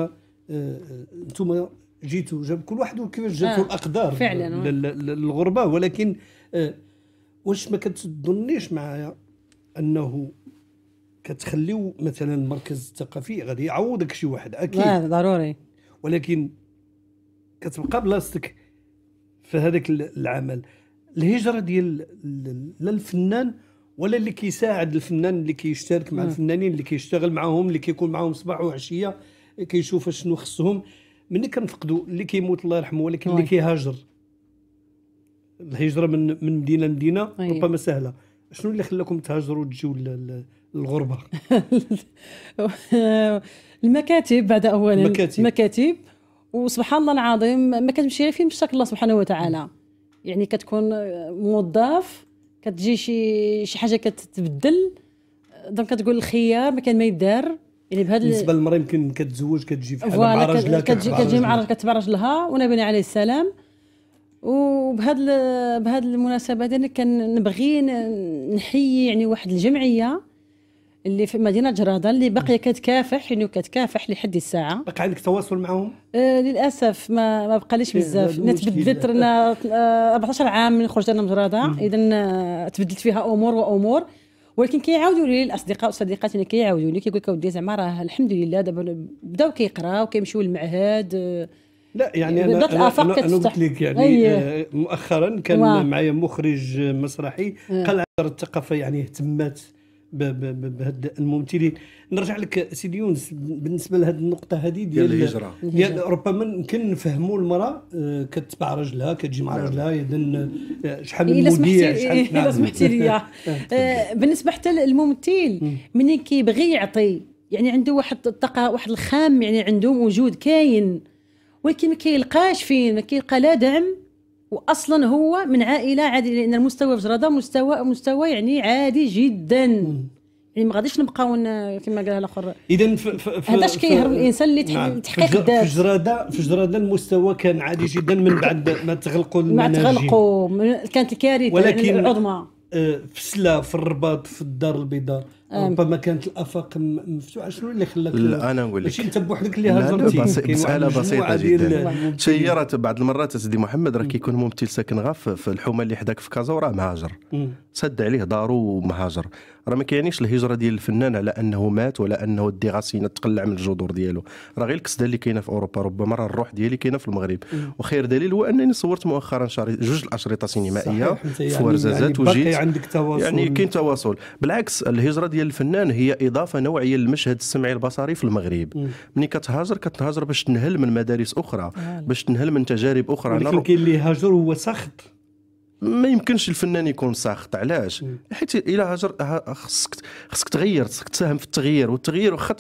آه، انتم جيتوا جاب كل واحد وكيفاش جاتو آه الاقدار فعلا للغربه ولكن آه، واش ما كتظنيش معايا انه كتخليو مثلا المركز الثقافي غادي يعوضك شي واحد اكيد لا ضروري ولكن كتبقى بلاصتك في هذاك العمل الهجره ديال للفنان ولا اللي كيساعد الفنان اللي كيشترك مع الفنانين اللي كيشتغل معاهم اللي كيكون معاهم صباح وعشيه كيشوف شنو خصهم ملي كنفقدوا اللي كيموت الله يرحمه ولكن اللي كيهاجر الهجره من من مدينه لمدينه ربما سهله شنو اللي خلاكم تهاجروا تجيو للغربه المكاتب بعد اولا المكاتب, المكاتب. وسبحان الله العظيم ما كتمشي غير فين مشاك الله سبحانه وتعالى يعني كتكون موظف كتجي شي شي حاجه كتتبدل دونك كتقول الخيار ما كان ما يدار يعني بهذا بالنسبه للمراه يمكن كتزوج كتجي في حاله مع راجلها كتجي كتجي مع راجلها كتبع راجلها ونبينا عليه السلام وبهاد بهذه المناسبه هذه كنبغي نحيي يعني واحد الجمعيه اللي في مدينه جراده اللي باقيه كتكافح انه يعني كتكافح لحد الساعه بقى عندك تواصل معهم آه للاسف ما ما بقاليش إيه، بزاف تبدلت رانا 14 عام من خرجت انا من جراده اذا تبدلت فيها امور وامور ولكن كيعاودوا لي الاصدقاء والصديقات اللي يعني كيعاودوا لي كيقول لك اودي زعما راه الحمد لله دابا بداو كيقراو كيمشيو للمعهد لا يعني انا انا, أنا, قلت لك يعني أيه. مؤخرا كان معايا مخرج مسرحي قلعه آه. الثقافه يعني اهتمت بهاد الممثلين نرجع لك سيدي يونس بالنسبه لهذه النقطه هذه ديال الهجره ديال ربما يمكن نفهموا المراه آه، كتبع رجلها كتجي مع نعم. رجلها اذا آه، شحال من مذيع شحال نعم. الا سمحتي لي آه، بالنسبه حتى للممثل ملي كيبغي يعطي يعني عنده واحد الطاقه واحد الخام يعني عنده وجود كاين ولكن ما كيلقاش فين ما كيلقى لا دعم واصلا هو من عائله عادي لان المستوى في جرده مستوى مستوى يعني عادي جدا يعني ما غاديش نبقاو كما قالها الاخر اذا هذاش كيهرب الانسان اللي نعم. تحقيق دار في جراده في جراده المستوى كان عادي جدا من بعد ما تغلقوا ما تغلقوا كانت الكارثه ولكن العظمى آه، في سلا في الرباط في الدار البيضاء ربما كانت الافاق مفتوحه شنو اللي خلاك لا انا نقول لك ماشي انت بوحدك اللي هاجرتي مساله بسيطه جدا شي بعض المرات سيدي محمد راه كيكون ممثل ساكن غا في الحومه اللي حداك في كازا وراه مهاجر سد عليه دارو ومهاجر راه ما كيعنيش الهجره ديال الفنان على انه مات ولا انه الديغاسينا تقلع من الجذور ديالو راه غير الكسده اللي كاينه في اوروبا ربما راه الروح ديالي كاينه في المغرب وخير دليل هو انني صورت مؤخرا شهر جوج الاشرطه سينمائيه في يعني ورزازات يعني وجيت عندك تواصل يعني كاين تواصل بالعكس الهجره ديال الفنان هي اضافه نوعيه للمشهد السمعي البصري في المغرب ملي كتهاجر كتهاجر باش تنهل من مدارس اخرى باش تنهل من تجارب اخرى ولكن كاين اللي هاجر هو سخط ما يمكنش الفنان يكون ساخط علاش حيت الى هاجر خصك خصك تغير خصك تساهم في التغيير والتغيير واخا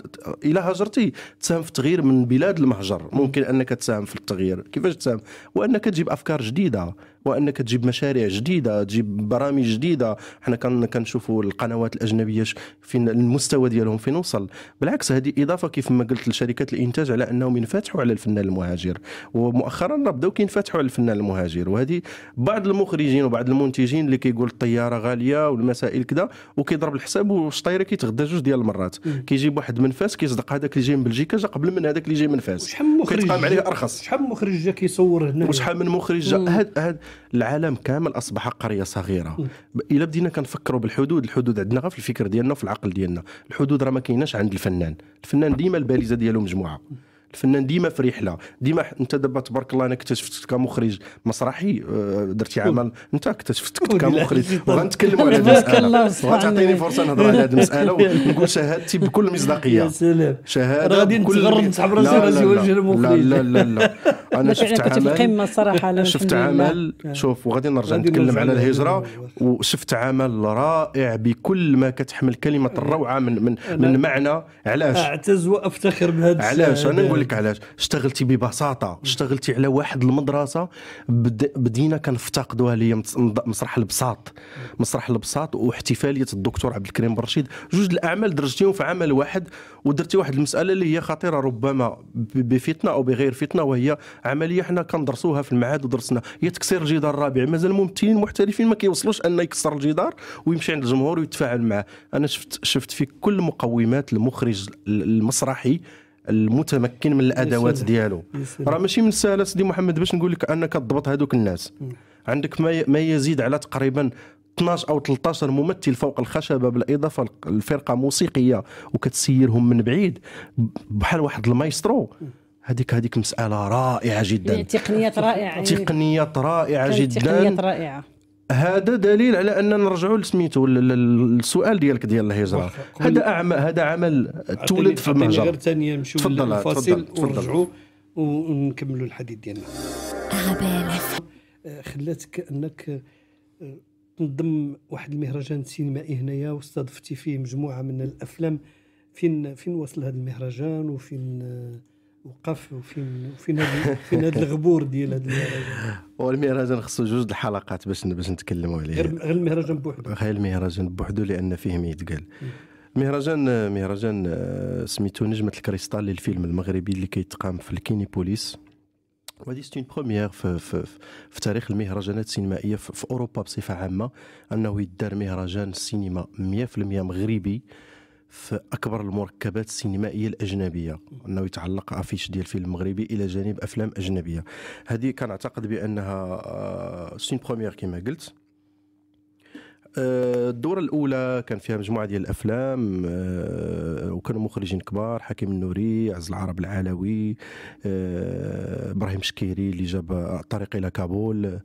الى هاجرتي تساهم في التغيير من بلاد المهجر ممكن انك تساهم في التغيير كيفاش تساهم وانك تجيب افكار جديده وانك تجيب مشاريع جديده تجيب برامج جديده حنا كنشوفوا القنوات الاجنبيه فين المستوى ديالهم فين وصل بالعكس هذه اضافه كيف ما قلت لشركات الانتاج على انهم ينفتحوا على الفنان المهاجر ومؤخرا راه بداو كينفتحوا على الفنان المهاجر وهذه بعض المخرجين وبعض المنتجين اللي كيقول الطياره غاليه والمسائل كذا وكيضرب الحساب والشطيره كيتغدى جوج ديال المرات كيجيب واحد من فاس كيصدق هذاك اللي جاي من بلجيكا جا قبل من هذاك اللي جاي من فاس شحال من مخرج عليه ارخص شحال من مخرج جا كيصور هنا وشحال من مخرج جا هاد هاد العالم كامل اصبح قريه صغيره الا بدينا كنفكروا بالحدود الحدود عندنا غير في الفكر ديالنا وفي العقل ديالنا الحدود راه ما كايناش عند الفنان الفنان ديما الباليزه ديالو مجموعه الفنان ديما في رحله ديما انت دابا تبارك الله انا اكتشفتك كمخرج مسرحي آه، درتي عمل انت اكتشفتك كمخرج وغنتكلموا على هذه المساله وغتعطيني فرصه نهضر على هذه المساله ونقول شهادتي بكل مصداقيه شهاده غادي نتغرد نسحب راسي غادي وجه المخرج لا لا لا انا شفت عمل شفت عمل آه. شوف وغادي نرجع نتكلم على الهجره وشفت عمل رائع بكل ما كتحمل كلمه الروعه من من من معنى علاش اعتز وافتخر بهذا علاش انا نقول لك علاش اشتغلتي ببساطه اشتغلتي على واحد المدرسه بد... بدينا كنفتقدوها اللي هي مسرح البساط مسرح البساط واحتفاليه الدكتور عبد الكريم برشيد جوج الاعمال درجتيهم في عمل واحد ودرتي واحد المساله اللي هي خطيره ربما بفتنه او بغير فتنه وهي عمليه حنا كندرسوها في المعهد ودرسنا هي تكسير الجدار الرابع مازال الممثلين المحترفين ما كيوصلوش ان يكسر الجدار ويمشي عند الجمهور ويتفاعل معه انا شفت شفت في كل مقومات المخرج المسرحي المتمكن من الادوات ديالو راه ماشي من السهل سيدي محمد باش نقول لك انك تضبط هذوك الناس عندك ما يزيد على تقريبا 12 او 13 ممثل فوق الخشبه بالاضافه لفرقه موسيقيه وكتسيرهم من بعيد بحال واحد المايسترو هذيك هذيك مساله رائعه جدا يعني تقنيات رائعه تقنيات رائعه جدا تقنيات رائعه هذا دليل على اننا نرجعوا لسميتو السؤال ديالك ديال الهجره هذا اعمى هذا عمل تولد في المهجر غير ثانيه نمشيو للفاصل ونرجعوا ونكملوا الحديث ديالنا آه، خلاتك انك آه، تنظم واحد المهرجان سينمائي هنايا واستضفتي فيه مجموعه من الافلام فين فين وصل هذا المهرجان وفين آه، وقف وفين وفين فين هذا الغبور ديال هذا المهرجان هو المهرجان خصو جوج الحلقات باش باش نتكلموا عليه غير المهرجان بوحدو غير المهرجان بوحدو لان فيه ما يتقال مهرجان مهرجان آه، سميتو نجمة الكريستال للفيلم المغربي اللي كيتقام في الكيني بوليس وهذه سيت اون بروميير في, في, في تاريخ المهرجانات السينمائيه في, في اوروبا بصفه عامه انه يدار مهرجان سينما 100% مغربي في اكبر المركبات السينمائيه الاجنبيه انه يتعلق افيش ديال فيلم مغربي الى جانب افلام اجنبيه هذه كنعتقد بانها سين بروميير كما قلت آه، الدورة الأولى كان فيها مجموعة ديال الأفلام آه، وكانوا مخرجين كبار حكيم النوري عز العرب العلوي آه، إبراهيم شكيري اللي جاب الطريق إلى كابول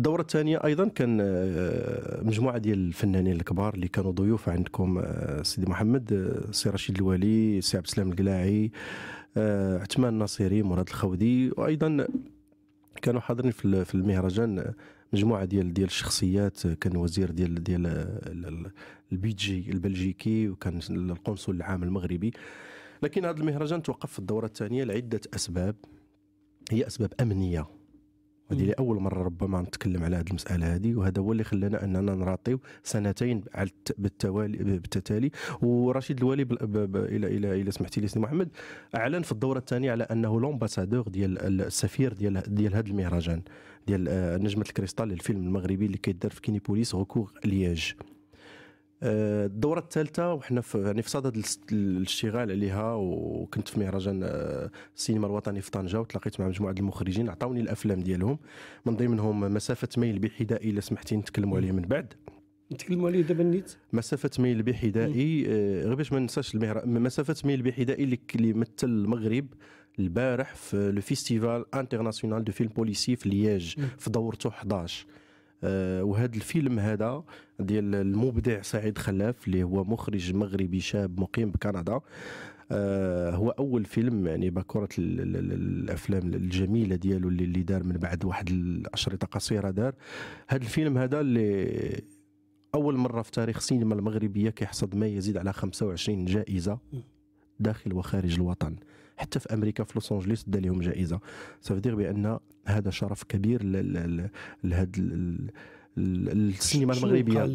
الدوره الثانيه ايضا كان آه، مجموعه ديال الفنانين الكبار اللي كانوا ضيوف عندكم آه، سيدي محمد آه، سي رشيد الوالي سي عبد السلام القلاعي عثمان الناصيري مراد الخودي وايضا كانوا حاضرين في المهرجان مجموعه ديال ديال الشخصيات كان وزير ديال ديال البيجي البلجيكي وكان القنصل العام المغربي لكن هذا المهرجان توقف في الدوره الثانيه لعده اسباب هي اسباب امنيه هذه لاول اول مره ربما نتكلم على هذه المساله هذه وهذا هو اللي خلانا اننا نراطيو سنتين بالتوالي بالتتالي ورشيد الوالي الى الى الى سمحتي لي سي محمد اعلن في الدوره الثانيه على انه لومباسادور ديال السفير ديال ديال هذا المهرجان ديال آه، نجمه الكريستال الفيلم المغربي اللي كيدار في كينيبوليس غوكور لياج آه، الدورة الثالثة وحنا في يعني في صدد الاشتغال عليها وكنت في مهرجان آه، السينما الوطني في طنجة وتلاقيت مع مجموعة المخرجين عطاوني الأفلام ديالهم من ضمنهم مسافة ميل بحذائي إلا سمحتي نتكلموا عليه من بعد نتكلموا عليه دابا نيت مسافة ميل بحذائي آه، غير باش ما ننساش مسافة ميل بحذائي اللي مثل المغرب البارح في لو فيستيفال انترناسيونال دو فيلم بوليسي في لياج في دورته 11 آه، وهذا الفيلم هذا ديال المبدع سعيد خلاف اللي هو مخرج مغربي شاب مقيم بكندا آه، هو اول فيلم يعني باكوره الافلام الجميله ديالو اللي, اللي دار من بعد واحد الاشرطه قصيره دار هذا الفيلم هذا اللي اول مره في تاريخ السينما المغربيه كيحصد ما يزيد على 25 جائزه داخل وخارج الوطن حتى في امريكا في لوس انجلوس دا لهم جائزه سافدير بان هذا شرف كبير لهذا السينما المغربيه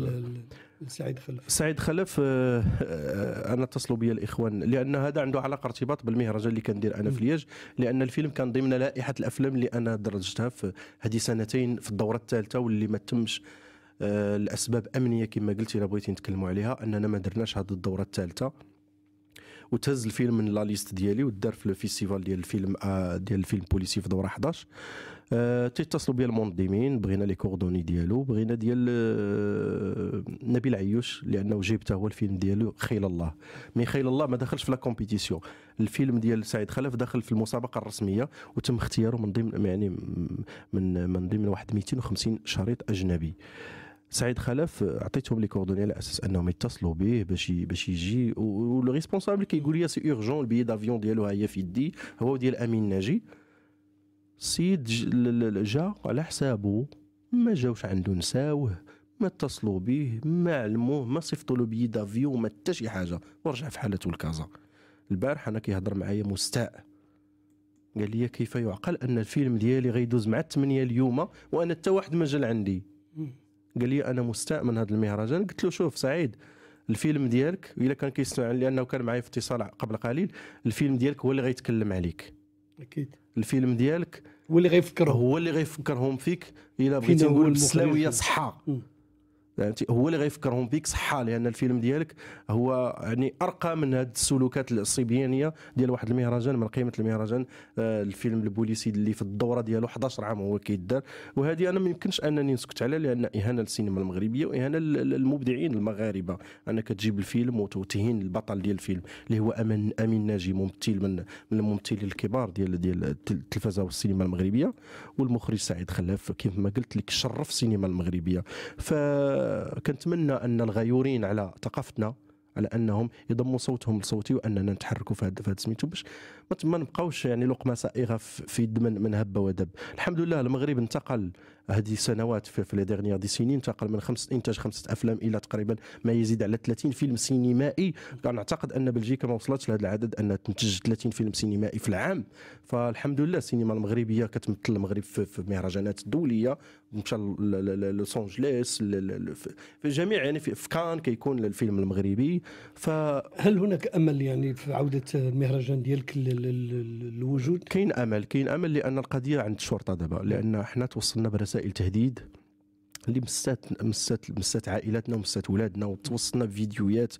سعيد خلف سعيد خلف آه، آه، انا اتصلوا بي الاخوان لان هذا عنده علاقه ارتباط بالمهرجان اللي كندير انا في ليج لان الفيلم كان ضمن لائحه الافلام اللي انا درجتها في هذه سنتين في الدوره الثالثه واللي ما تمش الاسباب آه، امنيه كما قلت الا بغيتي نتكلموا عليها اننا ما درناش هذه الدوره الثالثه وتهز الفيلم من لا ليست ديالي ودار في الفيستيفال ديال الفيلم آه، ديال الفيلم بوليسي في دوره 11 آه تيتصلوا بيا المنظمين بغينا لي كوردوني ديالو بغينا ديال آه نبيل عيوش لانه جيب هو الفيلم ديالو خيل الله مي خيل الله ما دخلش في لا كومبيتيسيون الفيلم ديال سعيد خلف دخل في المسابقه الرسميه وتم اختياره من ضمن يعني من من ضمن واحد 250 شريط اجنبي سعيد خلف عطيتهم لي كوردوني على اساس انهم يتصلوا به باش باش يجي ولو ريسبونسابل كيقول لي سي اورجون البي دافيون ديالو هي في يدي هو ديال امين ناجي السيد جا على حسابه ما جاوش عنده نساوه ما اتصلوا به ما علموه ما صيفطوا له بيي دافيون ما حتى شي حاجه ورجع في حالته لكازا البارح انا كيهضر معايا مستاء قال لي كيف يعقل ان الفيلم ديالي غيدوز مع الثمانيه اليوم وانا حتى واحد ما جا عندي قال لي انا مستاء من هذا المهرجان قلت له شوف سعيد الفيلم ديالك الا كان كيسمع لانه كان معايا في اتصال قبل قليل الفيلم ديالك هو اللي غيتكلم عليك اكيد الفيلم ديالك هو اللي غيفكرهم هو اللي غيفكرهم فيك الا بغيتي نقول بالسلاويه صحه فهمتي هو اللي غيفكرهم بيك صحه لان الفيلم ديالك هو يعني ارقى من هاد السلوكات الصبيانيه ديال واحد المهرجان من قيمه المهرجان آه الفيلم البوليسي اللي في الدوره ديالو 11 عام هو كيدار وهذه انا ما يمكنش انني نسكت عليها لان اهانه للسينما المغربيه واهانه للمبدعين المغاربه انك تجيب الفيلم وتهين البطل ديال الفيلم اللي هو امين امين ناجي ممثل من من الممثلين الكبار ديال ديال التلفزه والسينما المغربيه والمخرج سعيد خلاف كيف ما قلت لك شرف السينما المغربيه ف كنتمنى ان الغيورين على ثقافتنا على انهم يضموا صوتهم لصوتي واننا نتحركوا في هذا سميتو باش ما نبقاوش يعني لقمه سائغه في من, من هب ودب الحمد لله المغرب انتقل هذه السنوات في, لي ديرنيير دي سنين انتقل من خمس انتاج خمسه افلام الى تقريبا ما يزيد على 30 فيلم سينمائي كنعتقد ان بلجيكا ما وصلتش لهذا العدد انها تنتج 30 فيلم سينمائي في العام فالحمد لله السينما المغربيه كتمثل المغرب في, المهرجانات الدوليه مشى لوس انجليس في جميع يعني في كان كيكون الفيلم المغربي ف هل هناك امل يعني في عوده المهرجان ديالك للوجود كاين امل كاين امل لان القضيه عند الشرطه دابا لان حنا توصلنا برسالة مسائل تهديد اللي مسات مسات مسات عائلاتنا ومسات ولادنا وتوصلنا بفيديوهات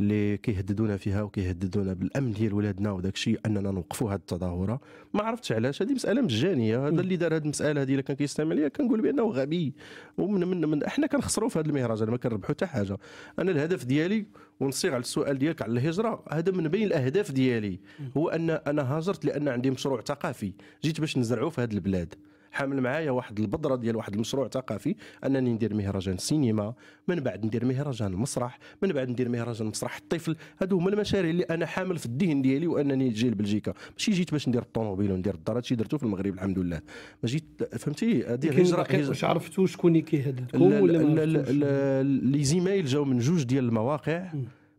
اللي كيهددونا فيها وكيهددونا بالامن ديال ولادنا وداك الشيء اننا نوقفوا هذه التظاهره ما عرفتش علاش هذه مساله مجانيه هذا اللي دار هذه المساله هذه اللي كان كيستمع ليا كنقول بانه غبي ومن من, من حنا كنخسروا في هذا المهرجان ما كنربحوا حتى حاجه انا الهدف ديالي ونصيغ على السؤال ديالك على الهجره هذا من بين الاهداف ديالي هو ان انا هاجرت لان عندي مشروع ثقافي جيت باش نزرعه في هذه البلاد حامل معايا واحد البذره ديال واحد المشروع ثقافي انني ندير مهرجان سينما من بعد ندير مهرجان مسرح من بعد ندير مهرجان مسرح الطفل هادو هما المشاريع اللي انا حامل في الذهن ديالي وانني جاي لبلجيكا ماشي جيت باش ندير الطوموبيل وندير الدار هادشي درتو في المغرب الحمد لله ما جيت فهمتي هذه هجره واش عرفتوا شكون اللي كيهددكم ولا لي زيميل جاو من جوج ديال المواقع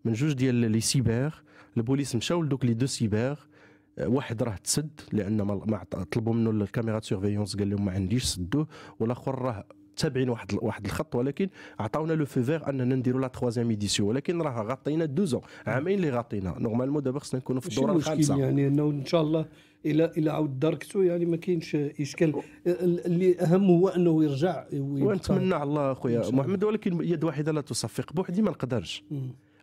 من جوج ديال لي سيبر البوليس مشاو لدوك لي دو سيبر واحد راه تسد لان ما طلبوا منه الكاميرا سيرفيونس قال لهم ما عنديش سدوه والاخر راه تابعين واحد واحد الخط ولكن عطاونا لو في فيغ اننا نديروا لا تخوازيام ايديسيون ولكن راه غطينا دوزون عامين اللي غطينا نورمالمون دابا خصنا نكونوا في الدوره الخامسه يعني انه ان شاء الله الى الى عاود داركتو يعني ما كاينش اشكال اللي اهم هو انه يرجع ونتمنى على الله اخويا محمد ولكن يد واحده لا تصفق بوحدي ما نقدرش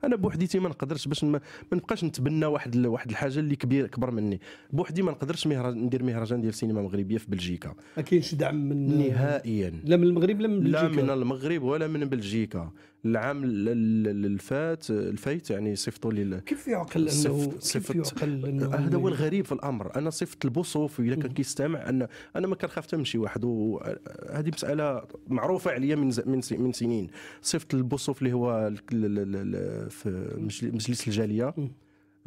انا بوحديتي ما نقدرش باش ما, نبقاش نتبنى واحد واحد الحاجه اللي كبير كبر مني بوحدي ما نقدرش مهرج ندير مهرجان ديال السينما المغربيه في بلجيكا ما كاينش دعم من نهائيا لا من المغرب لا من بلجيكا لا من المغرب ولا من بلجيكا العام الفات الفايت يعني صفتوا لي كيف يعقل انه كيف يعقل انه هذا هو الغريب في الامر انا صفت البوصوف اذا كان كيستمع ان انا ما كنخاف حتى نمشي واحد هذه مساله معروفه عليا من من من سنين صفت البوصوف اللي هو في مجلس الجاليه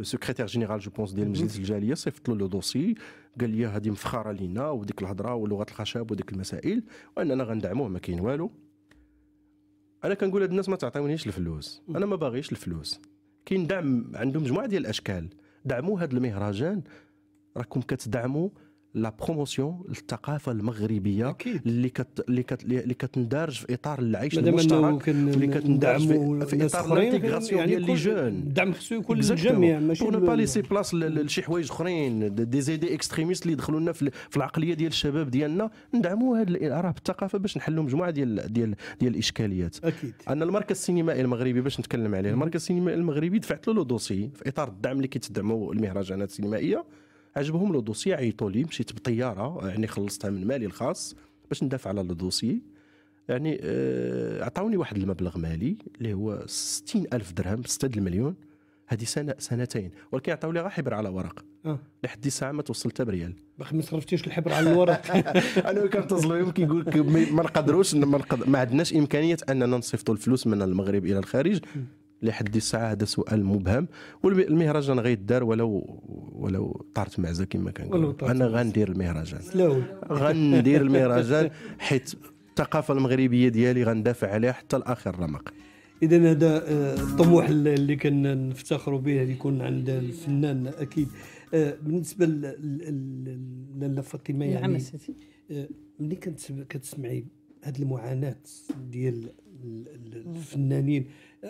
سكرتير جينيرال جو بونس ديال مجلس الجاليه صيفط له لو دوسي قال لي هذه مفخره لينا وديك الهضره ولغه الخشب وديك المسائل واننا غندعموه ما كاين والو انا كنقول هاد الناس ما تعطيونيش الفلوس انا ما باغيش الفلوس كاين دعم عندهم مجموعه ديال الاشكال دعموا هاد المهرجان راكم كتدعموا لا بروموسيون الثقافه المغربيه أكيد. اللي كت اللي كت اللي كتندرج في اطار العيش المشترك اللي كتندعم في, في اطار الانتيغراسيون ديال يعني لي جون الدعم خصو يكون للجميع ماشي بور با ليسي بلاص لشي حوايج اخرين دي زيدي اكستريميست اللي يدخلوا لنا في, العقليه ديال الشباب ديالنا ندعموا راه الارهاب الثقافه باش نحلوا مجموعه ديال ديال ديال الاشكاليات اكيد انا المركز السينمائي المغربي باش نتكلم عليه المركز السينمائي المغربي دفعت له لو دوسي في اطار الدعم اللي كيتدعموا المهرجانات السينمائيه عجبهم لو دوسي عيطوا لي مشيت بطياره يعني خلصتها من مالي الخاص باش ندافع على لو دوسي يعني آه، عطاوني واحد المبلغ مالي اللي هو 60 ألف درهم 6 المليون هذه سنه سنتين ولكن عطاو لي غير حبر على ورق أه. لحد الساعه ما توصلت بريال ما صرفتيش الحبر على الورق انا كنتصلوا يوم كيقول لك ما نقدروش ما, ما عندناش امكانيه اننا نصيفطوا الفلوس من المغرب الى الخارج لحد الساعه هذا سؤال مبهم والمهرجان غيدار ولو ولو طارت معزه كما كان انا غندير المهرجان غندير المهرجان حيت الثقافه المغربيه ديالي غندافع عليها حتى الاخر رمق اذا هذا الطموح آه، اللي كنفتخروا به يكون عند الفنان اكيد آه، بالنسبه لاله فاطمه يعني نعم ملي كنت كتسمعي هذه المعاناه ديال الفنانين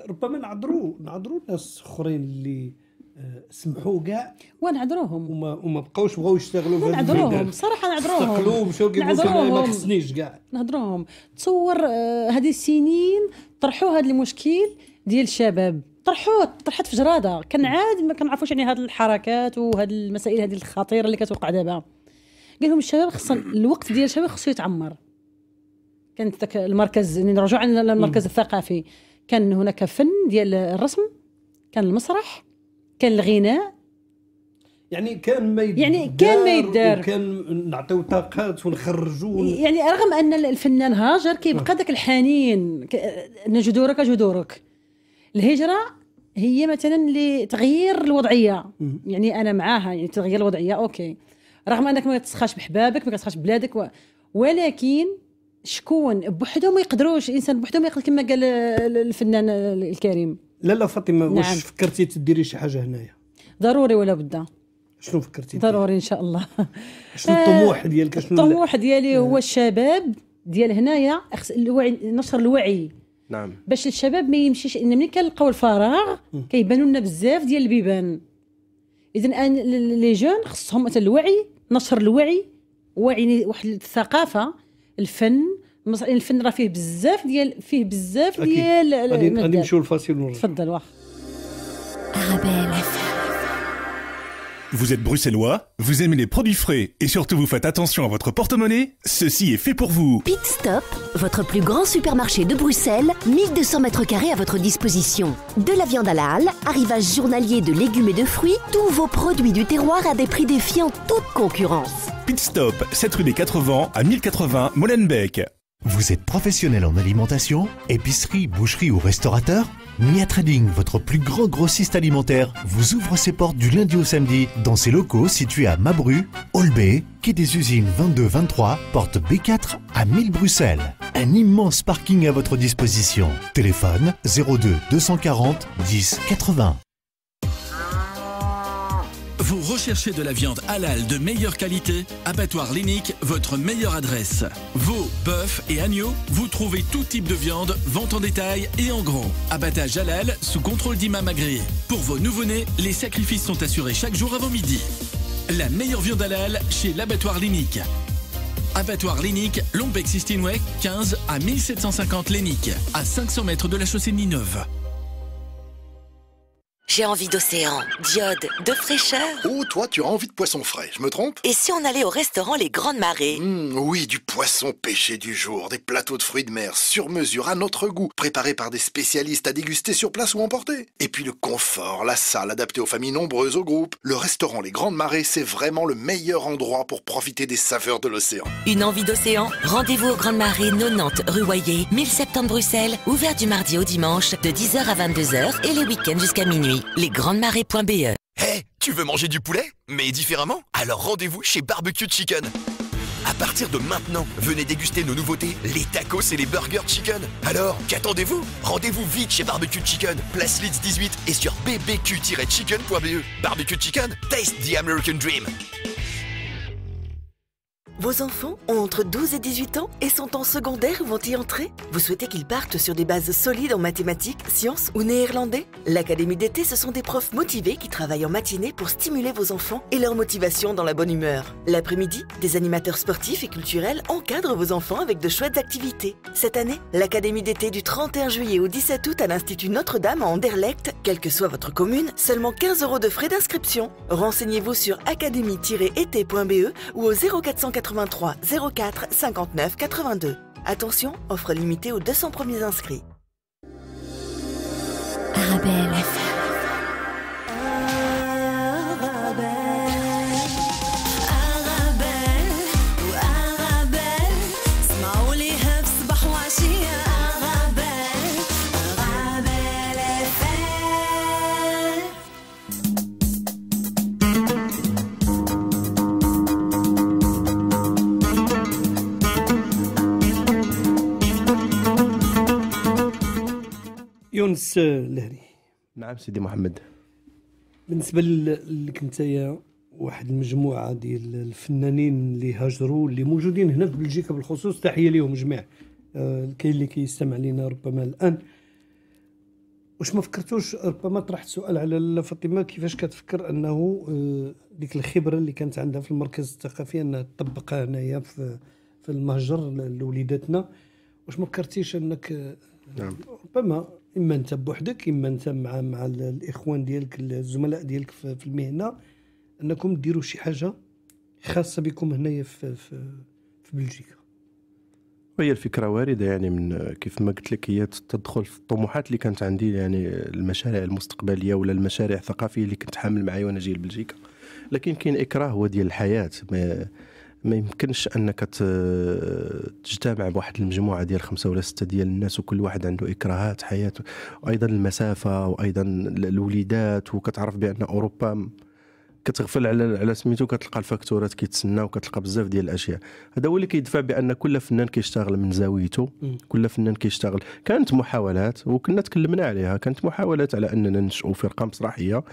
ربما نعذروا نعذروا ناس اخرين اللي آه، سمحوا كاع ونعذروهم وما وما بقاوش بغاو يشتغلوا في نعذروهم صراحه نعذروهم استقلوا مشاو كيما ما خصنيش كاع نعذروهم تصور آه، هذه السنين طرحوا هذا المشكل ديال الشباب طرحوه طرحت في جراده كان عاد ما كنعرفوش يعني هذه الحركات وهذه المسائل هذه الخطيره اللي كتوقع دابا قال لهم الشباب خص الوقت ديال الشباب خصو يتعمر كانت ذاك المركز يعني نرجعوا للمركز الثقافي كان هناك فن ديال الرسم كان المسرح كان الغناء يعني كان ما يدار يعني كان ما يدار كان نعطيو طاقات ونخرجوا يعني رغم ان الفنان هاجر كيبقى آه. داك الحنين ان جذورك جذورك الهجره هي مثلا لتغيير الوضعيه يعني انا معاها يعني تغيير الوضعيه اوكي رغم انك ما كتسخاش بحبابك ما كتسخاش بلادك و... ولكن شكون بوحدهم ما يقدروش الانسان بوحدهم ما يقدر كما قال الفنان الكريم لا لا فاطمه نعم. واش فكرتي تديري شي حاجه هنايا ضروري ولا بدا شنو فكرتي ضروري ان شاء الله شنو الطموح ديالك آه، شنو الطموح ديالي آه. هو الشباب ديال هنايا الوعي نشر الوعي نعم باش الشباب ما يمشيش ان ملي كنلقاو الفراغ كيبانوا لنا بزاف ديال البيبان اذا لي جون خصهم مثلا الوعي نشر الوعي وعي واحد الثقافه الفن Vous êtes bruxellois, vous aimez les produits frais et surtout vous faites attention à votre porte-monnaie Ceci est fait pour vous. Pit Stop, votre plus grand supermarché de Bruxelles, 1200 mètres carrés à votre disposition. De la viande à la halle, arrivage journalier de légumes et de fruits, tous vos produits du terroir à des prix défiant toute concurrence. Pit Stop, 7 rue des 80 à 1080 Molenbeek. Vous êtes professionnel en alimentation, épicerie, boucherie ou restaurateur Nia Trading, votre plus grand grossiste alimentaire, vous ouvre ses portes du lundi au samedi dans ses locaux situés à Mabru, Olbe, quai des usines 22-23, porte B4 à 1000 Bruxelles. Un immense parking à votre disposition. Téléphone 02 240 10 80. Vous recherchez de la viande halal de meilleure qualité Abattoir Lénique, votre meilleure adresse. Veau, bœuf et agneau, vous trouvez tout type de viande, vente en détail et en gros. Abattage halal sous contrôle d'imam agréé. Pour vos nouveau-nés, les sacrifices sont assurés chaque jour avant midi. La meilleure viande halal chez l'abattoir Lénique. Abattoir Lénique, Lombex 15 à 1750 Lénique, à 500 mètres de la chaussée Nineuve. J'ai envie d'océan, d'iode, de fraîcheur. Oh, toi, tu as envie de poisson frais, je me trompe Et si on allait au restaurant Les Grandes Marées hmm, Oui, du poisson pêché du jour, des plateaux de fruits de mer sur mesure, à notre goût, préparés par des spécialistes à déguster sur place ou emporter. Et puis le confort, la salle adaptée aux familles nombreuses, au groupe. Le restaurant Les Grandes Marées, c'est vraiment le meilleur endroit pour profiter des saveurs de l'océan. Une envie d'océan Rendez-vous aux Grandes Marées, 90 rue Royer, 1070 Bruxelles, ouvert du mardi au dimanche, de 10h à 22h et les week-ends jusqu'à minuit grandes Hé, eh, tu veux manger du poulet Mais différemment Alors rendez-vous chez Barbecue Chicken. À partir de maintenant, venez déguster nos nouveautés, les tacos et les burgers chicken. Alors, qu'attendez-vous Rendez-vous vite chez Barbecue Chicken, place Leeds 18 et sur bbq-chicken.be. Barbecue Chicken, taste the American Dream. Vos enfants ont entre 12 et 18 ans et sont en secondaire ou vont y entrer Vous souhaitez qu'ils partent sur des bases solides en mathématiques, sciences ou néerlandais L'Académie d'été, ce sont des profs motivés qui travaillent en matinée pour stimuler vos enfants et leur motivation dans la bonne humeur. L'après-midi, des animateurs sportifs et culturels encadrent vos enfants avec de chouettes activités. Cette année, l'Académie d'été du 31 juillet au 17 août à l'Institut Notre-Dame à Anderlecht, quelle que soit votre commune, seulement 15 euros de frais d'inscription. Renseignez-vous sur académie-été.be ou au 0480 83 04 59 82. Attention, offre limitée aux 200 premiers inscrits. Arabelle يونس الهري نعم سيدي محمد بالنسبه لك نتايا واحد المجموعه ديال الفنانين اللي هاجروا اللي موجودين هنا في بلجيكا بالخصوص تحيه لهم جميع آه، كاين اللي كيستمع لينا ربما الان واش ما فكرتوش ربما طرحت سؤال على فاطمه كيفاش كتفكر انه آه، ديك الخبره اللي كانت عندها في المركز الثقافي انها تطبقها هنايا في في المهجر لوليداتنا واش ما فكرتيش انك آه، نعم. ربما اما انت بوحدك اما انت مع مع الاخوان ديالك الزملاء ديالك في المهنه انكم ديروا شي حاجه خاصه بكم هنايا في, في في بلجيكا هي الفكره وارده يعني من كيف ما قلت لك هي تدخل في الطموحات اللي كانت عندي يعني المشاريع المستقبليه ولا المشاريع الثقافيه اللي كنت حامل معايا وانا جاي لبلجيكا لكن كاين اكراه هو ديال الحياه ما ما يمكنش انك تجتمع بواحد المجموعه ديال خمسه ولا سته ديال الناس وكل واحد عنده اكراهات حياته وايضا المسافه وايضا الوليدات وكتعرف بان اوروبا كتغفل على على سميتو كتلقى الفاكتورات كيتسنى وكتلقى بزاف ديال الاشياء هذا هو اللي كيدفع بان كل فنان كيشتغل من زاويته كل فنان كيشتغل كانت محاولات وكنا تكلمنا عليها كانت محاولات على اننا ننشئوا فرقه مسرحيه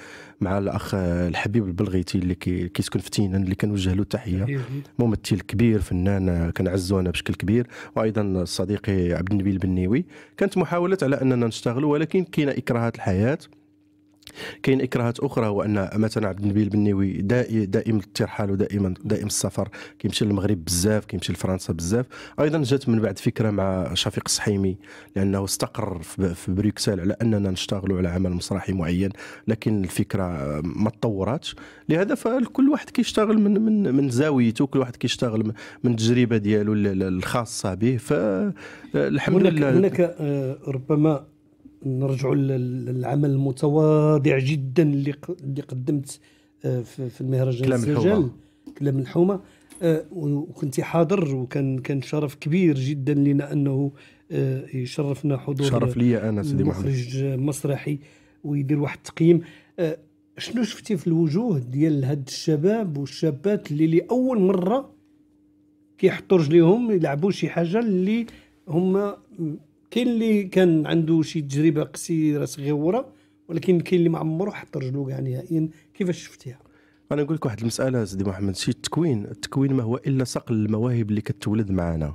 مع الاخ الحبيب البلغيتي اللي كيسكن في تينان اللي كنوجه له التحيه ممثل كبير فنان كنعزو انا بشكل كبير وايضا صديقي عبد النبيل البنيوي كانت محاولات على اننا نشتغلوا ولكن كاينه اكراهات الحياه كاين اكراهات اخرى هو ان مثلا عبد النبيل البنيوي دائم الترحال ودائما دائم السفر كيمشي للمغرب بزاف كيمشي لفرنسا بزاف ايضا جات من بعد فكره مع شفيق الصحيمي لانه استقر في بروكسل على اننا نشتغلوا على عمل مسرحي معين لكن الفكره ما تطوراتش لهذا فكل واحد كيشتغل من من من زاويته كل واحد كيشتغل من التجربه ديالو الخاصه به فالحمد لله هناك آه، ربما نرجعوا للعمل المتواضع جدا اللي اللي قدمت آه، في المهرجان كلام الحومه كلام الحومه آه، وكنت حاضر وكان كان شرف كبير جدا لنا انه آه، يشرفنا حضور شرف لي انا سيدي محمد مسرحي ويدير واحد التقييم شنو شفتي في الوجوه ديال هاد الشباب والشابات اللي لاول مره كيحطوا رجليهم يلعبوا شي حاجه اللي هما كاين اللي كان عنده شي تجربه قصيره صغيره ولكن كاين اللي ما عمره حط رجلو كاع نهائيا كيفاش شفتيها انا نقول لك واحد المساله سيدي محمد شي التكوين التكوين ما هو الا صقل المواهب اللي كتولد معنا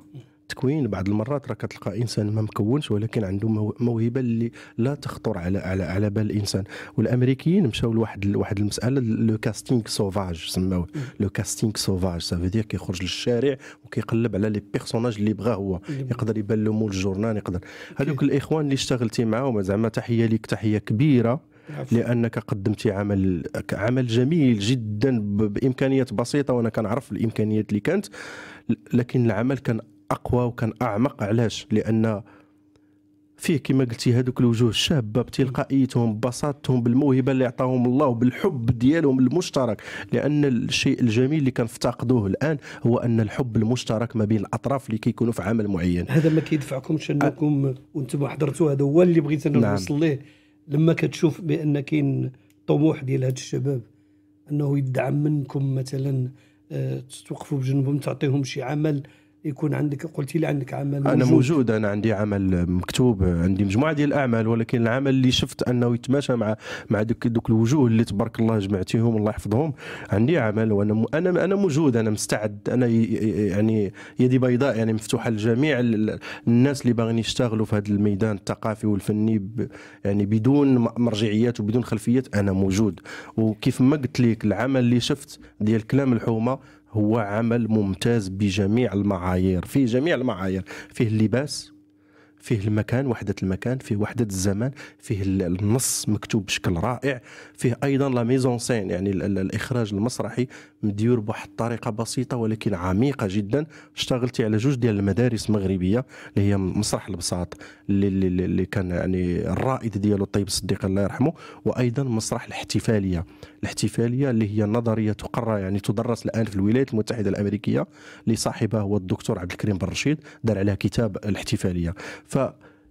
التكوين بعض المرات راه كتلقى انسان ما مكونش ولكن عنده موهبه اللي لا تخطر على على على بال الانسان والامريكيين مشاو لواحد واحد المساله لو كاستينغ سوفاج سماوه لو كاستينغ سوفاج سافو كيخرج للشارع وكيقلب على لي بيرسوناج اللي بغا هو يقدر يبان له مول الجورنان يقدر هذوك الاخوان اللي اشتغلتي معاهم زعما تحيه ليك تحيه كبيره لانك قدمتي عمل عمل جميل جدا بامكانيات بسيطه وانا كنعرف الامكانيات اللي كانت لكن العمل كان اقوى وكان اعمق علاش لان فيه كما قلتي هذوك الوجوه الشابه بتلقائيتهم ببساطتهم بالموهبه اللي عطاهم الله وبالحب ديالهم المشترك لان الشيء الجميل اللي كنفتقدوه الان هو ان الحب المشترك ما بين الاطراف اللي كيكونوا في عمل معين هذا ما كيدفعكمش انكم أ... وانتم حضرتوا هذا هو اللي بغيت انا نعم. نوصل نعم. ليه لما كتشوف بان كاين طموح ديال هاد الشباب انه يدعم منكم مثلا آه، توقفوا بجنبهم تعطيهم شي عمل يكون عندك قلت لي عندك عمل موجود. انا موجود انا عندي عمل مكتوب عندي مجموعه ديال الاعمال ولكن العمل اللي شفت انه يتماشى مع مع دوك دوك الوجوه اللي تبارك الله جمعتيهم الله يحفظهم عندي عمل وانا انا انا موجود انا مستعد انا يعني يدي بيضاء يعني مفتوحه لجميع الناس اللي باغيين يشتغلوا في هذا الميدان الثقافي والفني يعني بدون مرجعيات وبدون خلفيات انا موجود وكيف ما قلت لك العمل اللي شفت ديال كلام الحومه هو عمل ممتاز بجميع المعايير فيه جميع المعايير فيه اللباس فيه المكان وحدة المكان فيه وحدة الزمان فيه النص مكتوب بشكل رائع فيه أيضا لا ميزون سين يعني الإخراج المسرحي مديور بواحد الطريقه بسيطه ولكن عميقه جدا اشتغلتي على جوج ديال المدارس المغربيه اللي هي مسرح البساط اللي, اللي, اللي كان يعني الرائد ديالو الطيب الصديق الله يرحمه وايضا مسرح الاحتفاليه الاحتفاليه اللي هي نظريه تقرا يعني تدرس الان في الولايات المتحده الامريكيه لصاحبها هو الدكتور عبد الكريم بن رشيد دار عليها كتاب الاحتفاليه ف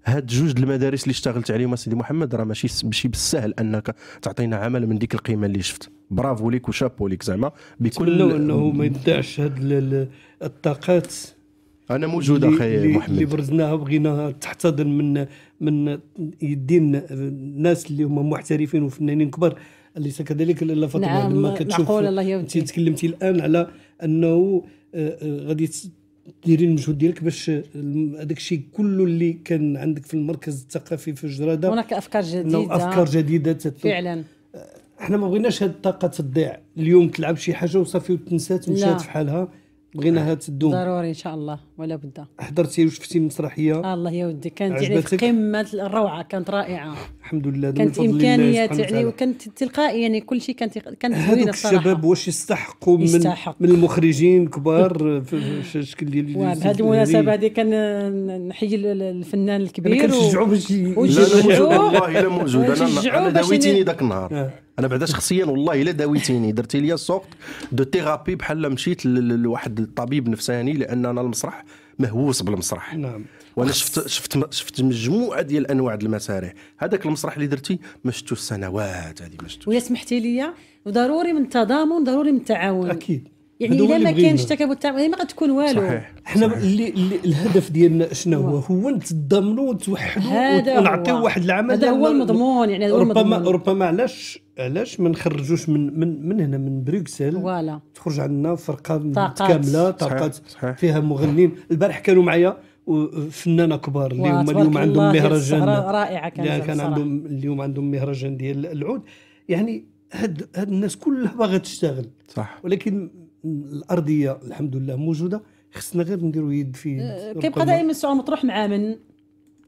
هاد جوج المدارس اللي اشتغلت عليهم سيدي محمد راه ماشي ماشي بالسهل انك تعطينا عمل من ديك القيمه اللي شفت برافو ليك وشابو ليك زعما بكل انه ما يضيعش هاد الطاقات انا موجود اخي محمد اللي برزناها بغيناها تحتضن من من يدين الناس اللي هما محترفين وفنانين كبار اللي كذلك لاله فاطمه نعم لما كتشوف انت تكلمتي الان على انه آه، آه، غادي ديري المجهود ديالك باش هذاك الشيء كله اللي كان عندك في المركز الثقافي في جراده هناك افكار جديده افكار جديده فعلا احنا ما بغيناش هاد الطاقه تضيع اليوم تلعب شي حاجه وصافي وتنسات ومشات في حالها بغينا هاد تدوم ضروري ان شاء الله ولا بد حضرتي وشفتي المسرحيه آه الله يا ودي كانت يعني في قمه الروعه كانت رائعه الحمد لله كانت امكانيات يعني وكانت تلقائي يعني كل شيء كانت كانت زوينه الصراحه الشباب واش يستحقوا من يستحق. من المخرجين الكبار في الشكل ديال بهذه المناسبه هذه كان نحيي الفنان الكبير كنشجعوا باش وشجعوه والله الا موجود انا انا داويتيني ذاك النهار انا بعدا شخصيا والله الا داويتيني درتي لي سوكت دو تيرابي بحال مشيت لواحد الطبيب نفساني لان انا المسرح مهووس بالمسرح نعم وانا شفت شفت شفت مجموعه ديال انواع المسارح هذاك المسرح اللي درتي ما شفتوش سنوات هذه ما شفتوش ويا سمحتي لي وضروري من التضامن ضروري من التعاون اكيد يعني الا ما كانش تكابد التعامل يعني ما غتكون والو صحيح حنا اللي, اللي الهدف ديالنا شنو هو هو نتضامنوا نتوحدوا ونعطيو واحد العمل هذا هو المضمون يعني هو ربما المضمون. ربما علاش علاش ما نخرجوش من من من هنا من بروكسل فوالا تخرج عندنا فرقه كامله طاقات فيها مغنين البارح كانوا معايا فنانه كبار اللي هما اليوم عندهم مهرجان رائعه كان, كان عندهم اليوم عندهم مهرجان ديال العود يعني هاد هاد الناس كلها باغا تشتغل صح ولكن الارضيه الحمد لله موجوده خصنا غير نديروا يد في أه، كيبقى دائما السؤال مطروح مع من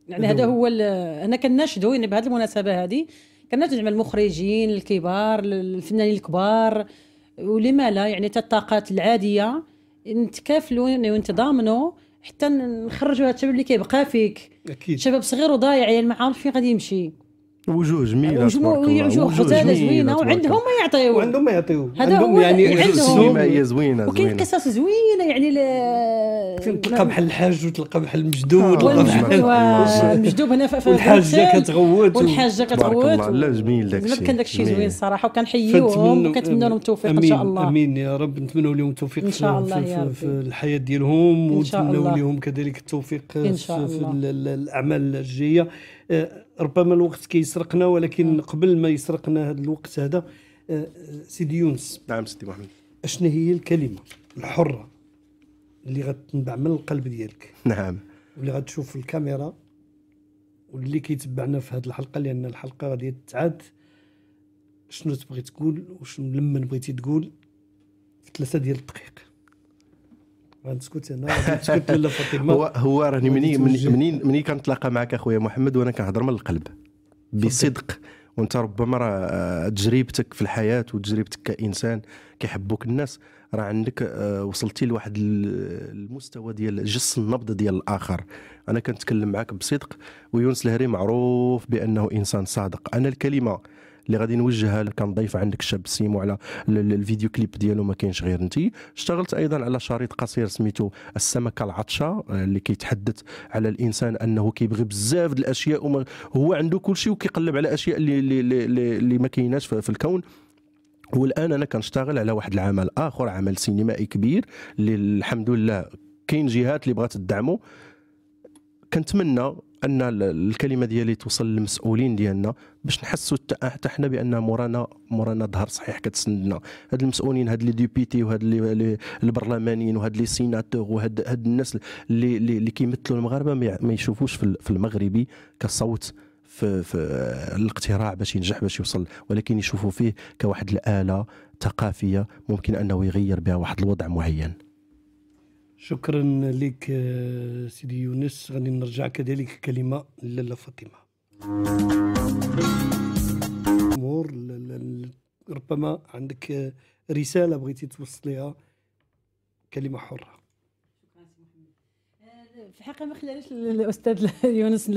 يعني هذا هو انا كنشهدوا يعني بهذه المناسبه هذه كنشهد زعما المخرجين الكبار الفنانين الكبار ولما لا يعني حتى الطاقات العاديه نتكافلوا يعني ونتضامنوا حتى نخرجوا هذا الشباب اللي كيبقى فيك اكيد شباب صغير وضايع يعني ما عارف فين غادي يمشي وجوه جميله وجوه وجوه غزاله زوينه وعندهم ما يعطيو وعندهم ما يعطيو هذا هو يعني عندهم زوينه وكاين قصص زوينه يعني تلقى بحال الحاج وتلقى بحال المجدود آه. المجدوب آه، هنا في الحاجه كتغوت والحاجه كتغوت لا جميل داك الشيء كان داك الشيء زوين الصراحه وكنحييوهم وكنتمنوا لهم التوفيق ان شاء الله امين يا رب نتمنوا لهم التوفيق ان شاء الله في الحياه ديالهم ونتمنوا لهم كذلك التوفيق في الاعمال الجايه آه، ربما الوقت كيسرقنا كي ولكن آه. قبل ما يسرقنا هذا الوقت هذا آه، سيدي يونس نعم سيدي محمد اشنا هي الكلمه الحره اللي غتنبع من القلب ديالك نعم واللي غتشوف في الكاميرا واللي كيتبعنا في هذه الحلقه لان الحلقه غادي تتعاد شنو تبغي تقول وشنو لمن بغيتي تقول في ثلاثه ديال الدقائق غنسكت انا غنسكت ولا فاطمه هو هو راني مني منين مني كنتلاقى معك اخويا محمد وانا كنهضر من القلب بصدق وانت ربما راه آه، تجربتك في الحياه وتجربتك كانسان كيحبوك الناس راه عندك آه، وصلتي لواحد المستوى ديال جس النبض ديال الاخر انا كنتكلم معك بصدق ويونس الهري معروف بانه انسان صادق انا الكلمه اللي غادي نوجهها لك كنضيف عندك الشاب سيمو على الفيديو كليب ديالو ما كاينش غير انت اشتغلت ايضا على شريط قصير سميتو السمكه العطشه آه، اللي كيتحدث على الانسان انه كيبغي بزاف د الاشياء وما هو عنده كل شيء وكيقلب على اشياء اللي اللي اللي ما كايناش في الكون والان انا كنشتغل على واحد العمل اخر عمل سينمائي كبير اللي الحمد لله كاين جهات اللي بغات تدعمه كنتمنى ان الكلمه ديالي توصل للمسؤولين ديالنا باش نحسوا حتى حنا بان مورانا مورانا ظهر صحيح كتسندنا هاد المسؤولين هاد لي ديبيتي وهاد لي البرلمانيين وهاد لي سيناتور وهاد هاد الناس اللي اللي كيمثلوا المغاربه ما يشوفوش في المغربي كصوت في, في الاقتراع باش ينجح باش يوصل ولكن يشوفوا فيه كواحد الاله ثقافيه ممكن انه يغير بها واحد الوضع معين شكرا لك آه، سيدي يونس غادي نرجع كذلك كلمه للاله فاطمه ربما عندك رساله بغيتي توصليها كلمه حره آه، في الحقيقه ما خلاليش الاستاذ يونس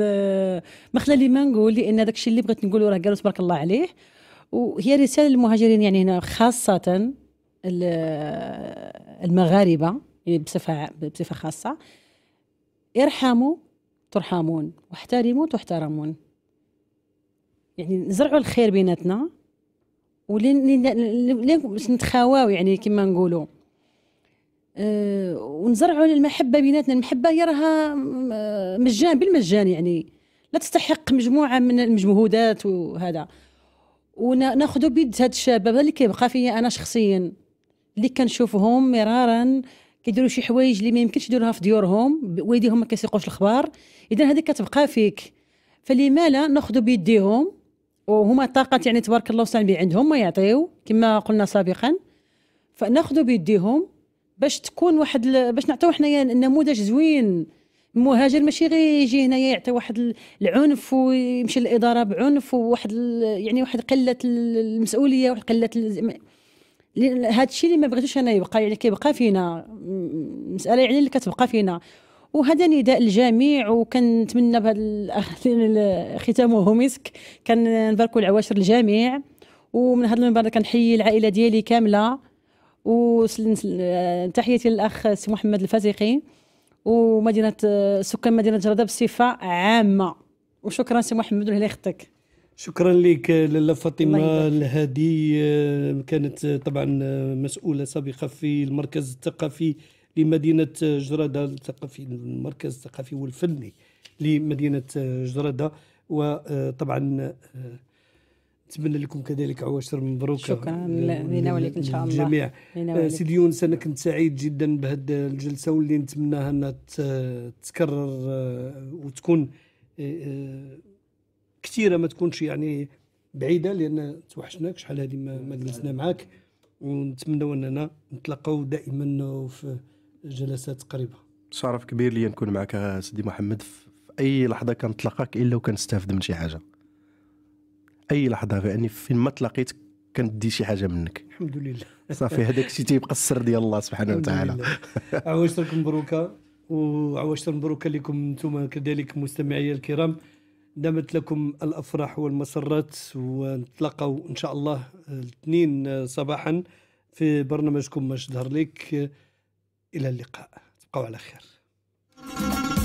ما خلالي ما نقول لان داك الشيء اللي بغيت نقوله راه قالوا تبارك الله عليه وهي رساله للمهاجرين يعني هنا خاصه المغاربه يعني بصفه بصفه خاصه ارحموا ترحمون واحترموا تحترمون يعني نزرعوا الخير بيناتنا ولين نتخاواو يعني كما نقولوا أه، ونزرعوا المحبه بيناتنا المحبه هي راها مجان بالمجان يعني لا تستحق مجموعه من المجهودات وهذا وناخذوا بيد هاد الشباب اللي كيبقى فيا انا شخصيا اللي كنشوفهم مرارا كيديروا شي حوايج اللي ما يمكنش يديروها في ديورهم والديهم ما كيسيقوش الخبار اذا هذه كتبقى فيك فلما لا ناخذوا بيديهم وهما طاقات يعني تبارك الله وسنبي عندهم ما يعطيو كما قلنا سابقا فناخذوا بيديهم باش تكون واحد ل... باش نعطيو حنايا نموذج زوين المهاجر ماشي غير يجي هنايا يعطي واحد العنف ويمشي للاداره بعنف وواحد ال... يعني واحد قله المسؤوليه واحد قله ال... هذا الشيء اللي ما بغيتوش انا يبقى يعني كيبقى فينا مساله يعني اللي كتبقى فينا وهذا نداء الجميع وكنتمنى بهذا الختام وهو مسك كنباركوا العواشر للجميع ومن هذا المنبر كنحيي العائله ديالي كامله وتحياتي آه، للاخ سي محمد الفازقي ومدينه آه، سكان مدينه جرده بصفه عامه وشكرا سي محمد الله يخطيك شكرا لك لاله فاطمه الهادي آه، كانت طبعا مسؤوله سابقه في المركز الثقافي لمدينة جردة الثقافي المركز الثقافي والفني لمدينة جردة وطبعا آه، نتمنى لكم كذلك عواشر مبروكه شكرا لينا وليك ان شاء الله الجميع آه، سيدي يونس انا كنت سعيد جدا بهذه الجلسه واللي نتمناها انها تتكرر آه، وتكون كثيره ما تكونش يعني بعيده لان توحشناك شحال هذه ما جلسنا معاك ونتمنى اننا نتلاقاو دائما في جلسات قريبه شرف كبير لي نكون معك سيدي محمد في اي لحظه كنتلاقاك الا وكنستافد من شي حاجه اي لحظه يعني فين ما تلاقيت كندي شي حاجه منك الحمد لله صافي هذاك الشيء تيبقى السر ديال الله سبحانه وتعالى عواشتك مبروكه وعواشر مبروكه لكم انتم كذلك مستمعي الكرام دامت لكم الافراح والمسرات ونتلاقاو ان شاء الله الاثنين صباحا في برنامجكم ما ظهر لك إلى اللقاء تبقوا على خير